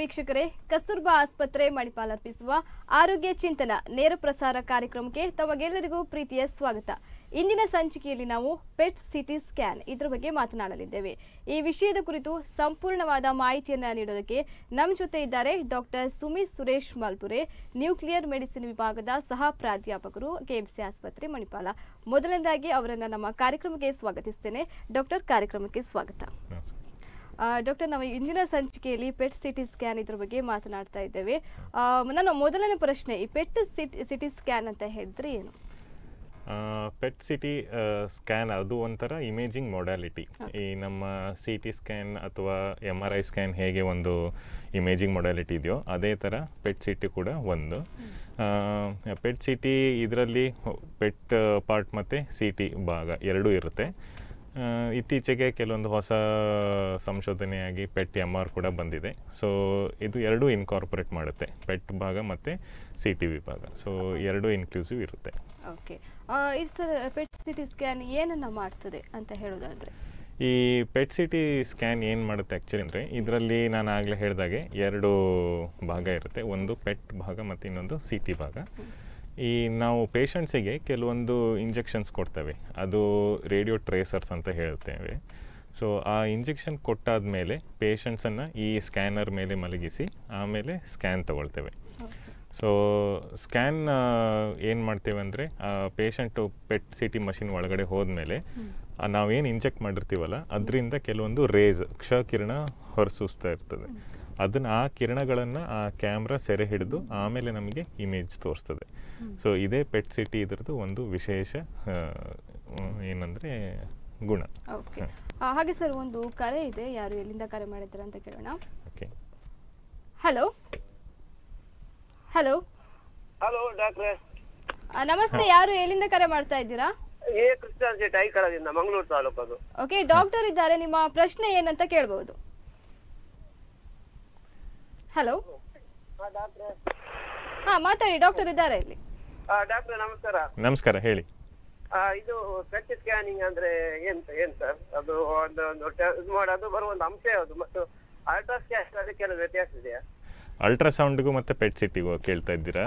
ವೀಕ್ಷಕರೇ ಕಸ್ತೂರ್ಬಾ ಆಸ್ಪತ್ರೆ ಮಣಿಪಾಲ ಅರ್ಪಿಸುವ ಆರೋಗ್ಯ ಚಿಂತನ ನೇರ ಪ್ರಸಾರ ಕಾರ್ಯಕ್ರಮಕ್ಕೆ ತಮಗೆಲ್ಲರಿಗೂ ಪ್ರೀತಿಯ ಸ್ವಾಗತ ಇಂದಿನ ಸಂಚಿಕೆಯಲ್ಲಿ ನಾವು ಪೆಟ್ ಸಿಟಿ ಸ್ಕ್ಯಾನ್ ಇದರ ಬಗ್ಗೆ ಮಾತನಾಡಲಿದ್ದೇವೆ ಈ ವಿಷಯದ ಕುರಿತು ಸಂಪೂರ್ಣವಾದ ಮಾಹಿತಿಯನ್ನು ನೀಡೋದಕ್ಕೆ ನಮ್ಮ ಜೊತೆ ಇದ್ದಾರೆ doctor Sumit Suresh Malpure nuclear medicine ವಿಭಾಗದ ಸಹ ಪ್ರಾಧ್ಯಾಪಕರು ಕೆಎಂಸಿ ಆಸ್ಪತ್ರೆ ಮಣಿಪಾಲ ಮೊದಲನೇದಾಗಿ ಅವರನ್ನು ನಮ್ಮ ಕಾರ್ಯಕ್ರಮಕ್ಕೆ ಸ್ವಾಗತಿಸ್ತೇನೆ ಡಾಕ್ಟರ್ ಕಾರ್ಯಕ್ರಮಕ್ಕೆ ಸ್ವಾಗತ ಡಾಕ್ಟರ್ ನಾವು ಇಂದಿನ ಸಂಚಿಕೆಯಲ್ಲಿ ಪೆಟ್ ಸಿಟಿ ಸ್ಕ್ಯಾನ್ ಇದ್ರ ಬಗ್ಗೆ ಮಾತನಾಡ್ತಾ ಇದ್ದೇವೆ ನನ್ನ ಮೊದಲನೇ ಪ್ರಶ್ನೆ ಈ ಪೆಟ್ ಸಿಟಿ ಸಿಟಿ ಸ್ಕ್ಯಾನ್ ಅಂತ ಹೇಳಿದ್ರೆ ಏನು ಪೆಟ್ ಸಿಟಿ ಸ್ಕ್ಯಾನ್ ಅದು ಒಂಥರ ಇಮೇಜಿಂಗ್ ಮೊಡಾಲಿಟಿ ಈ ನಮ್ಮ ಸಿ ಟಿ ಸ್ಕ್ಯಾನ್ ಅಥವಾ ಎಮ್ ಆರ್ ಐ ಸ್ಕ್ಯಾನ್ ಹೇಗೆ ಒಂದು ಇಮೇಜಿಂಗ್ ಮೊಡಾಲಿಟಿ ಇದೆಯೋ ಅದೇ ಥರ ಪೆಟ್ ಸಿಟಿ ಕೂಡ ಒಂದು ಪೆಟ್ ಸಿಟಿ ಇದರಲ್ಲಿ ಪೆಟ್ ಪಾರ್ಟ್ ಮತ್ತು ಸಿ ಟಿ ಭಾಗ ಎರಡೂ ಇರುತ್ತೆ ಇತ್ತೀಚೆಗೆ ಕೆಲವೊಂದು ಹೊಸ ಸಂಶೋಧನೆಯಾಗಿ ಪೆಟ್ ಎಮ್ ಆರ್ ಕೂಡ ಬಂದಿದೆ ಸೊ ಇದು ಎರಡೂ ಇನ್ಕಾರ್ಪೊರೇಟ್ ಮಾಡುತ್ತೆ ಪೆಟ್ ಭಾಗ ಮತ್ತು ಸಿ ಟಿ ವಿ ಭಾಗ ಸೊ ಎರಡೂ ಇನ್ಕ್ಲೂಸಿವ್ ಇರುತ್ತೆ ಓಕೆ ಈ sir PET C T scan ಏನನ್ನು ಮಾಡ್ತದೆ ಅಂತ ಹೇಳೋದಾದರೆ ಈ ಪೆಟ್ ಸಿ ಟಿ ಸ್ಕ್ಯಾನ್ ಏನು ಮಾಡುತ್ತೆ ಆ್ಯಕ್ಚುಲಿ ಅಂದರೆ ಇದರಲ್ಲಿ ನಾನು ಆಗಲೇ ಹೇಳಿದಾಗೆ ಎರಡು ಭಾಗ ಇರುತ್ತೆ ಒಂದು ಪೆಟ್ ಭಾಗ ಮತ್ತು ಇನ್ನೊಂದು ಸಿ ಟಿ ಭಾಗ ಈ ನಾವು ಪೇಷಂಟ್ಸಿಗೆ ಕೆಲವೊಂದು ಇಂಜೆಕ್ಷನ್ಸ್ ಕೊಡ್ತೇವೆ ಅದು ರೇಡಿಯೋ ಟ್ರೇಸರ್ಸ್ ಅಂತ ಹೇಳ್ತೇವೆ ಸೊ ಆ ಇಂಜೆಕ್ಷನ್ ಕೊಟ್ಟಾದ ಮೇಲೆ ಪೇಷಂಟ್ಸನ್ನು ಈ ಸ್ಕ್ಯಾನರ್ ಮೇಲೆ ಮಲಗಿಸಿ ಆಮೇಲೆ ಸ್ಕ್ಯಾನ್ ತಗೊಳ್ತೇವೆ ಸೊ ಸ್ಕ್ಯಾನ್ ಏನು ಮಾಡ್ತೇವೆ ಅಂದರೆ ಆ patient PET C T machine ಒಳಗಡೆ ಹೋದ್ಮೇಲೆ ನಾವೇನು ಇಂಜೆಕ್ಟ್ ಮಾಡಿರ್ತೀವಲ್ಲ ಅದರಿಂದ ಕೆಲವೊಂದು ರೇಸ್ ಕ್ಷ ಕಿರಣ ಹೊರಸೂಸ್ತಾ ಇರ್ತದೆ ಅದನ್ನು ಆ ಕಿರಣಗಳನ್ನು ಆ ಕ್ಯಾಮ್ರಾ ಸೆರೆ ಹಿಡಿದು ಆಮೇಲೆ ನಮಗೆ ಇಮೇಜ್ ತೋರಿಸ್ತದೆ ಸೊ ಇದೇ ಪೆಟ್ ಸಿಟಿ ಇದರದ್ದು ಒಂದು ವಿಶೇಷ ಏನಂದರೆ ಗುಣ ಓಕೆ ಹಾಗೆ ಸರ್ ಒಂದು ಕರೆ ಇದೆ ಯಾರು ಎಲ್ಲಿಂದ ಕರೆ ಮಾಡಿದ್ದೀರಾ ಅಂತ ಕೇಳೋಣ ಓಕೆ ಹಲೋ ಹಲೋ ಹಲೋ ಡಾಕ್ಟ್ರೆ ನಮಸ್ತೆ ಯಾರು ಎಲ್ಲಿಂದ ಕರೆ ಮಾಡ್ತಾ ಇದ್ದೀರಾ ಏ ಕೃಷ್ಣಾರ್ಜೆ ಮಂಗಳೂರು ತಾಲೂಕು ಓಕೆ ಡಾಕ್ಟರ್ ಇದ್ದಾರೆ ನಿಮ್ಮ ಪ್ರಶ್ನೆ ಏನಂತ ಕೇಳಬಹುದು ಹಲೋ ಹಾ ಮಾತಾಡಿ ಡಾಕ್ಟರ್ ಇದ್ದಾರೆ ಇಲ್ಲಿ ಡಾಕ್ಟರ್ ನಮಸ್ಕಾರ ನಮಸ್ಕಾರ ಹೇಳಿ ಇದು ಪೆಟ್ ಸ್ಕ್ಯಾನಿಂಗ್ ಅಂದ್ರೆ ಎಂತ ಎಂತ ಸರ್ ಅದು ಒಂದು ಒಂದು ಮಾಡೋದು ಬರುವ ಒಂದು ಅಂಶ ಯಾವುದು ಮತ್ತು ಅಲ್ಟ್ರಾ ಸ್ಕ್ಯಾನ್ ಅದಕ್ಕೆಲ್ಲ ವ್ಯತ್ಯಾಸ ಇದೆಯಾ ಅಲ್ಟ್ರಾಸೌಂಡ್ಗೂ ಮತ್ತೆ ಪೆಟ್ ಸಿಟಿಗೂ ಕೇಳ್ತಾ ಇದ್ದೀರಾ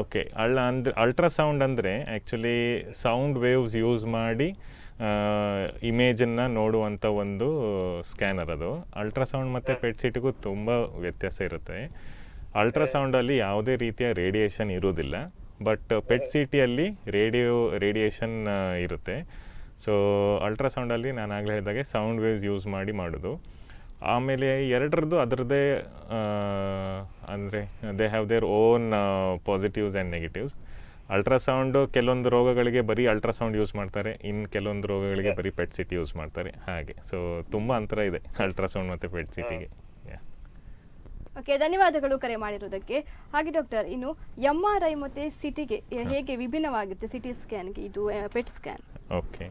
ಓಕೆ ಅಲ್ಲ ಅಂದ್ರೆ ಅಲ್ಟ್ರಾಸೌಂಡ್ ಅಂದ್ರೆ ಆ್ಯಕ್ಚುಲಿ ಸೌಂಡ್ ವೇವ್ಸ್ ಯೂಸ್ ಮಾಡಿ ಇಮೇಜನ್ನು ನೋಡುವಂಥ ಒಂದು ಸ್ಕ್ಯಾನರ್ ಅದು ಅಲ್ಟ್ರಾಸೌಂಡ್ ಮತ್ತು ಪೆಟ್ ಸಿಟಿಗೂ ತುಂಬ ವ್ಯತ್ಯಾಸ ಇರುತ್ತೆ ಅಲ್ಟ್ರಾಸೌಂಡಲ್ಲಿ ಯಾವುದೇ ರೀತಿಯ ರೇಡಿಯೇಷನ್ ಇರೋದಿಲ್ಲ ಬಟ್ ಪೆಟ್ ಸಿಟಿಯಲ್ಲಿ ರೇಡಿಯೋ ರೇಡಿಯೇಷನ್ ಇರುತ್ತೆ ಸೊ ಅಲ್ಟ್ರಾಸೌಂಡಲ್ಲಿ ನಾನು ಆಗಲೇ ಹೇಳಿದಾಗೆ ಸೌಂಡ್ ವೇವ್ಸ್ ಯೂಸ್ ಮಾಡಿ ಮಾಡೋದು ಆಮೇಲೆ ಎರಡರದ್ದು ಅದರದ್ದೇ ಅಂದರೆ they have their own positives and negatives ultrasound ಕೆಲವೊಂದು ರೋಗಗಳಿಗೆ ಬರೀ ಅಲ್ಟ್ರಾಸೌಂಡ್ ಯೂಸ್ ಮಾಡ್ತಾರೆ ಇನ್ನು ಕೆಲವೊಂದು ರೋಗಗಳಿಗೆ ಬರೀ ಪೆಟ್ ಸಿಟಿ ಯೂಸ್ ಮಾಡ್ತಾರೆ ಹಾಗೆ ಸೊ ತುಂಬ ಅಂತರ ಇದೆ ಅಲ್ಟ್ರಾಸೌಂಡ್ ಮತ್ತು ಪೆಟ್ ಸಿಟಿಗೆ ಓಕೆ ಧನ್ಯವಾದಗಳು ಕರೆ ಮಾಡಿರೋದಕ್ಕೆ ಹಾಗೆ ಡಾಕ್ಟರ್ ಇನ್ನು ಎಮ್ ಆರ್ ಐ ಮತ್ತು ಸಿಟಿಗೆ ಹೇಗೆ ವಿಭಿನ್ನವಾಗುತ್ತೆ ಸಿಟಿ ಸ್ಕ್ಯಾನ್ಗೆ ಇದು PET scan okay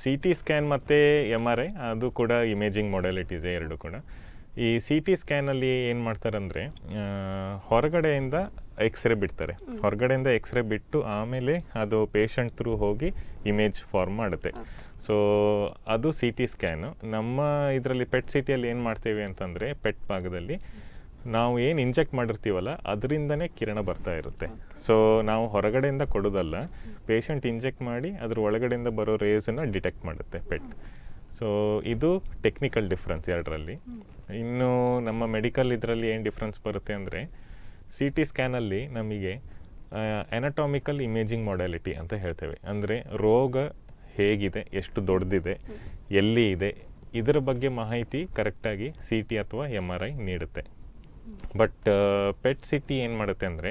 C T scan ಮತ್ತು ಎಮ್ ಆರ್ ಐ ಅದು ಕೂಡ ಇಮೇಜಿಂಗ್ ಮೊಡಾಲಿಟೀಸೇ ಎರಡು ಕೂಡ ಈ ಸಿ ಟಿ ಸ್ಕ್ಯಾನಲ್ಲಿ ಏನು ಮಾಡ್ತಾರೆ ಅಂದರೆ ಹೊರಗಡೆಯಿಂದ ಎಕ್ಸ್ರೇ ಬಿಡ್ತಾರೆ ಹೊರಗಡೆಯಿಂದ ಎಕ್ಸ್ರೇ ಬಿಟ್ಟು ಆಮೇಲೆ ಅದು ಪೇಷಂಟ್ ಥ್ರೂ ಹೋಗಿ ಇಮೇಜ್ ಫಾರ್ಮ್ ಮಾಡುತ್ತೆ ಸೊ ಅದು ಸಿ ಟಿ ಸ್ಕ್ಯಾನು ನಮ್ಮ ಇದರಲ್ಲಿ ಪೆಟ್ ಸಿಟಿಯಲ್ಲಿ ಏನು ಮಾಡ್ತೇವೆ ಅಂತಂದರೆ ಪೆಟ್ ಭಾಗದಲ್ಲಿ ನಾವು ಏನು ಇಂಜೆಕ್ಟ್ ಮಾಡಿರ್ತೀವಲ್ಲ ಅದರಿಂದನೇ ಕಿರಣ ಬರ್ತಾ ಇರುತ್ತೆ ಸೊ ನಾವು ಹೊರಗಡೆಯಿಂದ ಕೊಡೋದಲ್ಲ ಪೇಷಂಟ್ ಇಂಜೆಕ್ಟ್ ಮಾಡಿ ಅದ್ರ ಒಳಗಡೆಯಿಂದ ಬರೋ ರೇಸನ್ನು ಡಿಟೆಕ್ಟ್ ಮಾಡುತ್ತೆ ಪೆಟ್ ಸೊ ಇದು ಟೆಕ್ನಿಕಲ್ ಡಿಫ್ರೆನ್ಸ್ ಎರಡರಲ್ಲಿ ಇನ್ನು ನಮ್ಮ ಮೆಡಿಕಲ್ ಇದರಲ್ಲಿ ಏನು ಡಿಫ್ರೆನ್ಸ್ ಬರುತ್ತೆ ಅಂದರೆ ಸಿ ಟಿ ಸ್ಕ್ಯಾನಲ್ಲಿ ನಮಗೆ ಎನಟಾಮಿಕಲ್ ಇಮೇಜಿಂಗ್ ಮಾಡ್ಯಾಲಿಟಿ ಅಂತ ಹೇಳ್ತೇವೆ ಅಂದರೆ ರೋಗ ಹೇಗಿದೆ ಎಷ್ಟು ದೊಡ್ಡದಿದೆ ಎಲ್ಲಿ ಇದೆ ಇದರ ಬಗ್ಗೆ ಮಾಹಿತಿ ಕರೆಕ್ಟಾಗಿ ಸಿ ಟಿ ಅಥವಾ ಎಮ್ ಆರ್ ಐ ನೀಡುತ್ತೆ ಬಟ್ ಪೆಟ್ ಸಿ ಟಿ ಏನು ಮಾಡುತ್ತೆ ಅಂದರೆ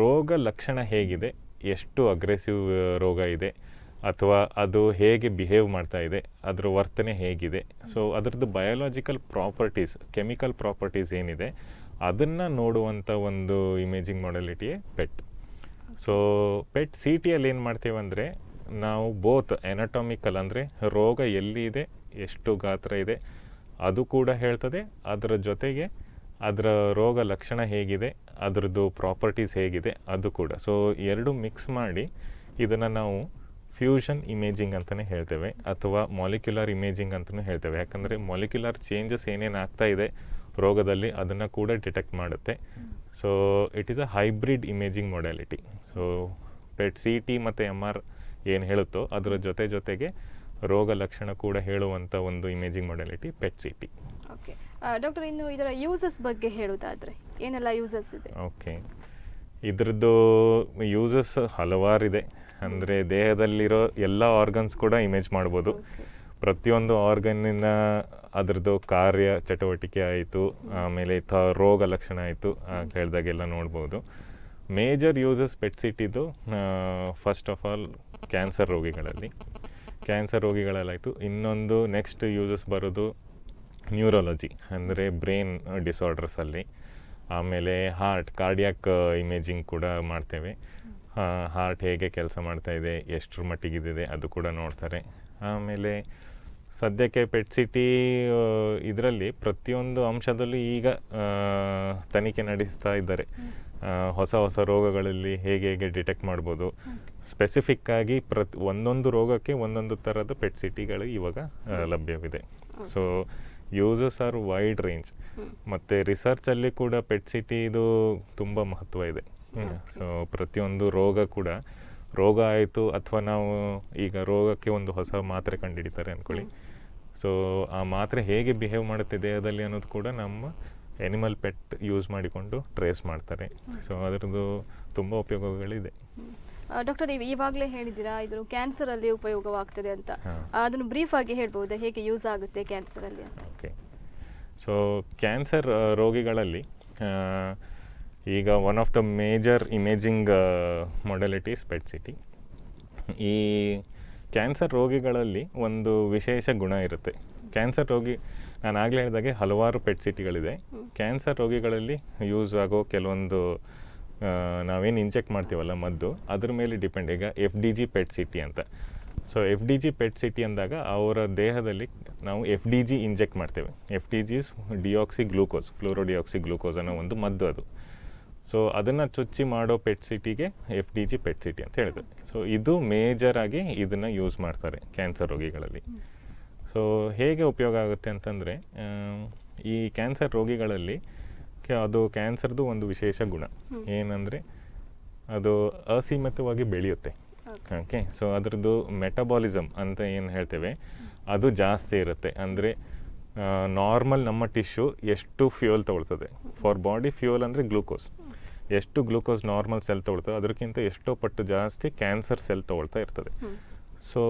ರೋಗ ಲಕ್ಷಣ ಹೇಗಿದೆ ಎಷ್ಟು ಅಗ್ರೆಸಿವ್ ರೋಗ ಇದೆ ಅಥವಾ ಅದು ಹೇಗೆ ಬಿಹೇವ್ ಮಾಡ್ತಾ ಇದೆ ಅದರ ವರ್ತನೆ ಹೇಗಿದೆ ಸೊ ಅದರದ್ದು ಬಯೋಲಾಜಿಕಲ್ ಪ್ರಾಪರ್ಟೀಸ್ ಕೆಮಿಕಲ್ ಪ್ರಾಪರ್ಟೀಸ್ ಏನಿದೆ ಅದನ್ನು ನೋಡುವಂಥ ಒಂದು ಇಮೇಜಿಂಗ್ ಮಾಡಲಿಟಿಯೇ ಪೆಟ್ ಸೊ ಪೆಟ್ ಸಿ ಟಿಯಲ್ಲಿ ಏನು ಮಾಡ್ತೀವಂದರೆ ನಾವು ಬೋತ್ ಎನಟಾಮಿಕಲ್ ಅಂದರೆ ರೋಗ ಎಲ್ಲಿ ಇದೆ ಎಷ್ಟು ಗಾತ್ರ ಇದೆ ಅದು ಕೂಡ ಹೇಳ್ತದೆ ಅದರ ಜೊತೆಗೆ ಅದರ ರೋಗ ಲಕ್ಷಣ ಹೇಗಿದೆ ಅದರದ್ದು ಪ್ರಾಪರ್ಟೀಸ್ ಹೇಗಿದೆ ಅದು ಕೂಡ ಸೊ ಎರಡು ಮಿಕ್ಸ್ ಮಾಡಿ ಇದನ್ನು ನಾವು ಫ್ಯೂಷನ್ ಇಮೇಜಿಂಗ್ ಅಂತಲೇ ಹೇಳ್ತೇವೆ ಅಥವಾ ಮಾಲಿಕ್ಯುಲರ್ ಇಮೇಜಿಂಗ್ ಅಂತಲೂ ಹೇಳ್ತೇವೆ ಯಾಕಂದರೆ ಮಾಲಿಕ್ಯುಲರ್ ಚೇಂಜಸ್ ಏನೇನು ಆಗ್ತಾಯಿದೆ ಇದೆ ರೋಗದಲ್ಲಿ ಅದನ್ನು ಕೂಡ ಡಿಟೆಕ್ಟ್ ಮಾಡುತ್ತೆ so it is a hybrid imaging modality so PET C T ಮತ್ತು ಎಮ್ ಆರ್ ಏನು ಹೇಳುತ್ತೋ ಅದರ ಜೊತೆ ಜೊತೆಗೆ ರೋಗ ಲಕ್ಷಣ ಕೂಡ ಹೇಳುವಂಥ ಒಂದು imaging modality PET C T okay doctor ಇನ್ನು ಇದರ ಯೂಸಸ್ ಬಗ್ಗೆ ಹೇಳುವುದಾದರೆ ಏನೆಲ್ಲ ಯೂಸಸ್ ಇದೆ ಓಕೆ ಇದರದ್ದು ಯೂಸಸ್ ಹಲವಾರಿದೆ ಅಂದರೆ ದೇಹದಲ್ಲಿರೋ ಎಲ್ಲ ಆರ್ಗನ್ಸ್ ಕೂಡ ಇಮೇಜ್ ಮಾಡ್ಬೋದು ಪ್ರತಿಯೊಂದು ಆರ್ಗನ್ನಿನ ಅದರದ್ದು ಕಾರ್ಯ ಚಟುವಟಿಕೆ ಆಯಿತು ಆಮೇಲೆ ಇಥ ರೋಗ ಲಕ್ಷಣ ಆಯಿತು ಕೇಳಿದಾಗೆಲ್ಲ ನೋಡ್ಬೋದು ಮೇಜರ್ ಯೂಸಸ್ ಪೆಟ್ಸಿಟ್ಟಿದ್ದು ಫಸ್ಟ್ ಆಫ್ ಆಲ್ ಕ್ಯಾನ್ಸರ್ ರೋಗಿಗಳಲ್ಲಿ ಕ್ಯಾನ್ಸರ್ ರೋಗಿಗಳಲ್ಲಾಯಿತು ಇನ್ನೊಂದು ನೆಕ್ಸ್ಟ್ ಯೂಸಸ್ ಬರೋದು ನ್ಯೂರಾಲಜಿ ಅಂದರೆ ಬ್ರೈನ್ ಡಿಸಾರ್ಡರ್ಸಲ್ಲಿ ಆಮೇಲೆ ಹಾರ್ಟ್ ಕಾರ್ಡಿಯಾಕ್ ಇಮೇಜಿಂಗ್ ಕೂಡ ಮಾಡ್ತೇವೆ ಹಾರ್ಟ್ ಹೇಗೆ ಕೆಲಸ ಮಾಡ್ತಾಯಿದೆ ಎಷ್ಟರ ಮಟ್ಟಿಗಿದಿದೆ ಅದು ಕೂಡ ನೋಡ್ತಾರೆ ಆಮೇಲೆ ಸದ್ಯಕ್ಕೆ ಪೆಟ್ ಸಿಟಿ ಇದರಲ್ಲಿ ಪ್ರತಿಯೊಂದು ಅಂಶದಲ್ಲೂ ಈಗ ತನಿಖೆ ನಡೆಸ್ತಾ ಇದ್ದಾರೆ ಹೊಸ ಹೊಸ ರೋಗಗಳಲ್ಲಿ ಹೇಗೆ ಹೇಗೆ ಡಿಟೆಕ್ಟ್ ಮಾಡ್ಬೋದು ಸ್ಪೆಸಿಫಿಕ್ ಆಗಿ ಪ್ರತಿ ಒಂದೊಂದು ರೋಗಕ್ಕೆ ಒಂದೊಂದು ಥರದ ಪೆಟ್ ಸಿಟಿಗಳು ಇವಾಗ ಲಭ್ಯವಿದೆ so uses are wide range ಮತ್ತು ರಿಸರ್ಚಲ್ಲಿ ಕೂಡ ಪೆಟ್ ಸಿಟಿ ಇದು ತುಂಬ ಮಹತ್ವ ಇದೆ ಸೊ ಪ್ರತಿಯೊಂದು ರೋಗ ಕೂಡ ರೋಗ ಆಯಿತು ಅಥವಾ ನಾವು ಈಗ ರೋಗಕ್ಕೆ ಒಂದು ಹೊಸ ಮಾತ್ರೆ ಹಿಡಿತಾರೆ ಅಂದ್ಕೊಳ್ಳಿ ಸೊ ಆ ಮಾತ್ರೆ ಹೇಗೆ ಬಿಹೇವ್ ಮಾಡುತ್ತೆ ದೇಹದಲ್ಲಿ ಅನ್ನೋದು ಕೂಡ ನಮ್ಮ ಎನಿಮಲ್ ಪೆಟ್ ಯೂಸ್ ಮಾಡಿಕೊಂಡು ಟ್ರೇಸ್ ಮಾಡ್ತಾರೆ ಸೊ ಅದರದ್ದು ತುಂಬ ಉಪಯೋಗಗಳಿದೆ ಡಾಕ್ಟರ್ ನೀವು ಈವಾಗಲೇ ಹೇಳಿದ್ದೀರಾ ಇದು ಅಲ್ಲಿ ಉಪಯೋಗವಾಗ್ತದೆ ಅಂತ ಅದನ್ನು ಬ್ರೀಫ್ ಆಗಿ ಹೇಳ್ಬೋದು ಹೇಗೆ ಯೂಸ್ ಆಗುತ್ತೆ ಕ್ಯಾನ್ಸರಲ್ಲಿ ಅಂತ ಓಕೆ ಸೊ ಕ್ಯಾನ್ಸರ್ ರೋಗಿಗಳಲ್ಲಿ ಈಗ one of the major imaging modalities PET CT ಈ ಕ್ಯಾನ್ಸರ್ ರೋಗಿಗಳಲ್ಲಿ ಒಂದು ವಿಶೇಷ ಗುಣ ಇರುತ್ತೆ ಕ್ಯಾನ್ಸರ್ ರೋಗಿ ನಾನು ಆಗಲೇ ಹೇಳಿದಾಗೆ ಹಲವಾರು ಪೆಟ್ ಸಿಟಿಗಳಿದೆ ಕ್ಯಾನ್ಸರ್ ರೋಗಿಗಳಲ್ಲಿ ಯೂಸ್ ಆಗೋ ಕೆಲವೊಂದು ನಾವೇನು ಇಂಜೆಕ್ಟ್ ಮಾಡ್ತೀವಲ್ಲ ಮದ್ದು ಅದ್ರ ಮೇಲೆ ಡಿಪೆಂಡ್ ಈಗ F D G PET CT ಅಂತ so F D G PET CT ಅಂದಾಗ ಅವರ ದೇಹದಲ್ಲಿ ನಾವು ಎಫ್ ಡಿ ಜಿ ಇಂಜೆಕ್ಟ್ ಮಾಡ್ತೇವೆ ಎಫ್ ಡಿ ಜಿಸ್ ಡಿಆಕ್ಸಿ ಗ್ಲೂಕೋಸ್ ಫ್ಲೋರೋಡಿಆಕ್ಸಿ ಗ್ಲೂಕೋಸ್ ಅನ್ನೋ ಒಂದು ಮದ್ದು ಅದು ಸೊ ಅದನ್ನು ಚುಚ್ಚಿ ಮಾಡೋ ಪೆಟ್ ಸಿಟಿಗೆ F D G PET CT ಅಂತ ಹೇಳಿದ್ರು ಸೊ ಇದು ಮೇಜರಾಗಿ ಇದನ್ನು ಯೂಸ್ ಮಾಡ್ತಾರೆ ಕ್ಯಾನ್ಸರ್ ರೋಗಿಗಳಲ್ಲಿ ಸೊ ಹೇಗೆ ಉಪಯೋಗ ಆಗುತ್ತೆ ಅಂತಂದರೆ ಈ ಕ್ಯಾನ್ಸರ್ ರೋಗಿಗಳಲ್ಲಿ ಅದು ಕ್ಯಾನ್ಸರ್ದು ಒಂದು ವಿಶೇಷ ಗುಣ ಏನಂದರೆ ಅದು ಅಸೀಮಿತವಾಗಿ ಬೆಳೆಯುತ್ತೆ ಓಕೆ ಸೊ ಅದರದ್ದು ಮೆಟಬಾಲಿಸಮ್ ಅಂತ ಏನು ಹೇಳ್ತೇವೆ ಅದು ಜಾಸ್ತಿ ಇರುತ್ತೆ ಅಂದರೆ ನಾರ್ಮಲ್ ನಮ್ಮ ಟಿಶ್ಯೂ ಎಷ್ಟು ಫ್ಯೂಯಲ್ ತೊಗೊಳ್ತದೆ ಫಾರ್ ಬಾಡಿ ಫ್ಯೂಯಲ್ ಅಂದರೆ ಗ್ಲೂಕೋಸ್ ಎಷ್ಟು ಗ್ಲೂಕೋಸ್ ನಾರ್ಮಲ್ ಸೆಲ್ ತೊಗೊಳ್ತದೆ ಅದಕ್ಕಿಂತ ಎಷ್ಟೋ ಪಟ್ಟು ಜಾಸ್ತಿ ಕ್ಯಾನ್ಸರ್ ಸೆಲ್ ತೊಗೊಳ್ತಾ ಇರ್ತದೆ ಸೊ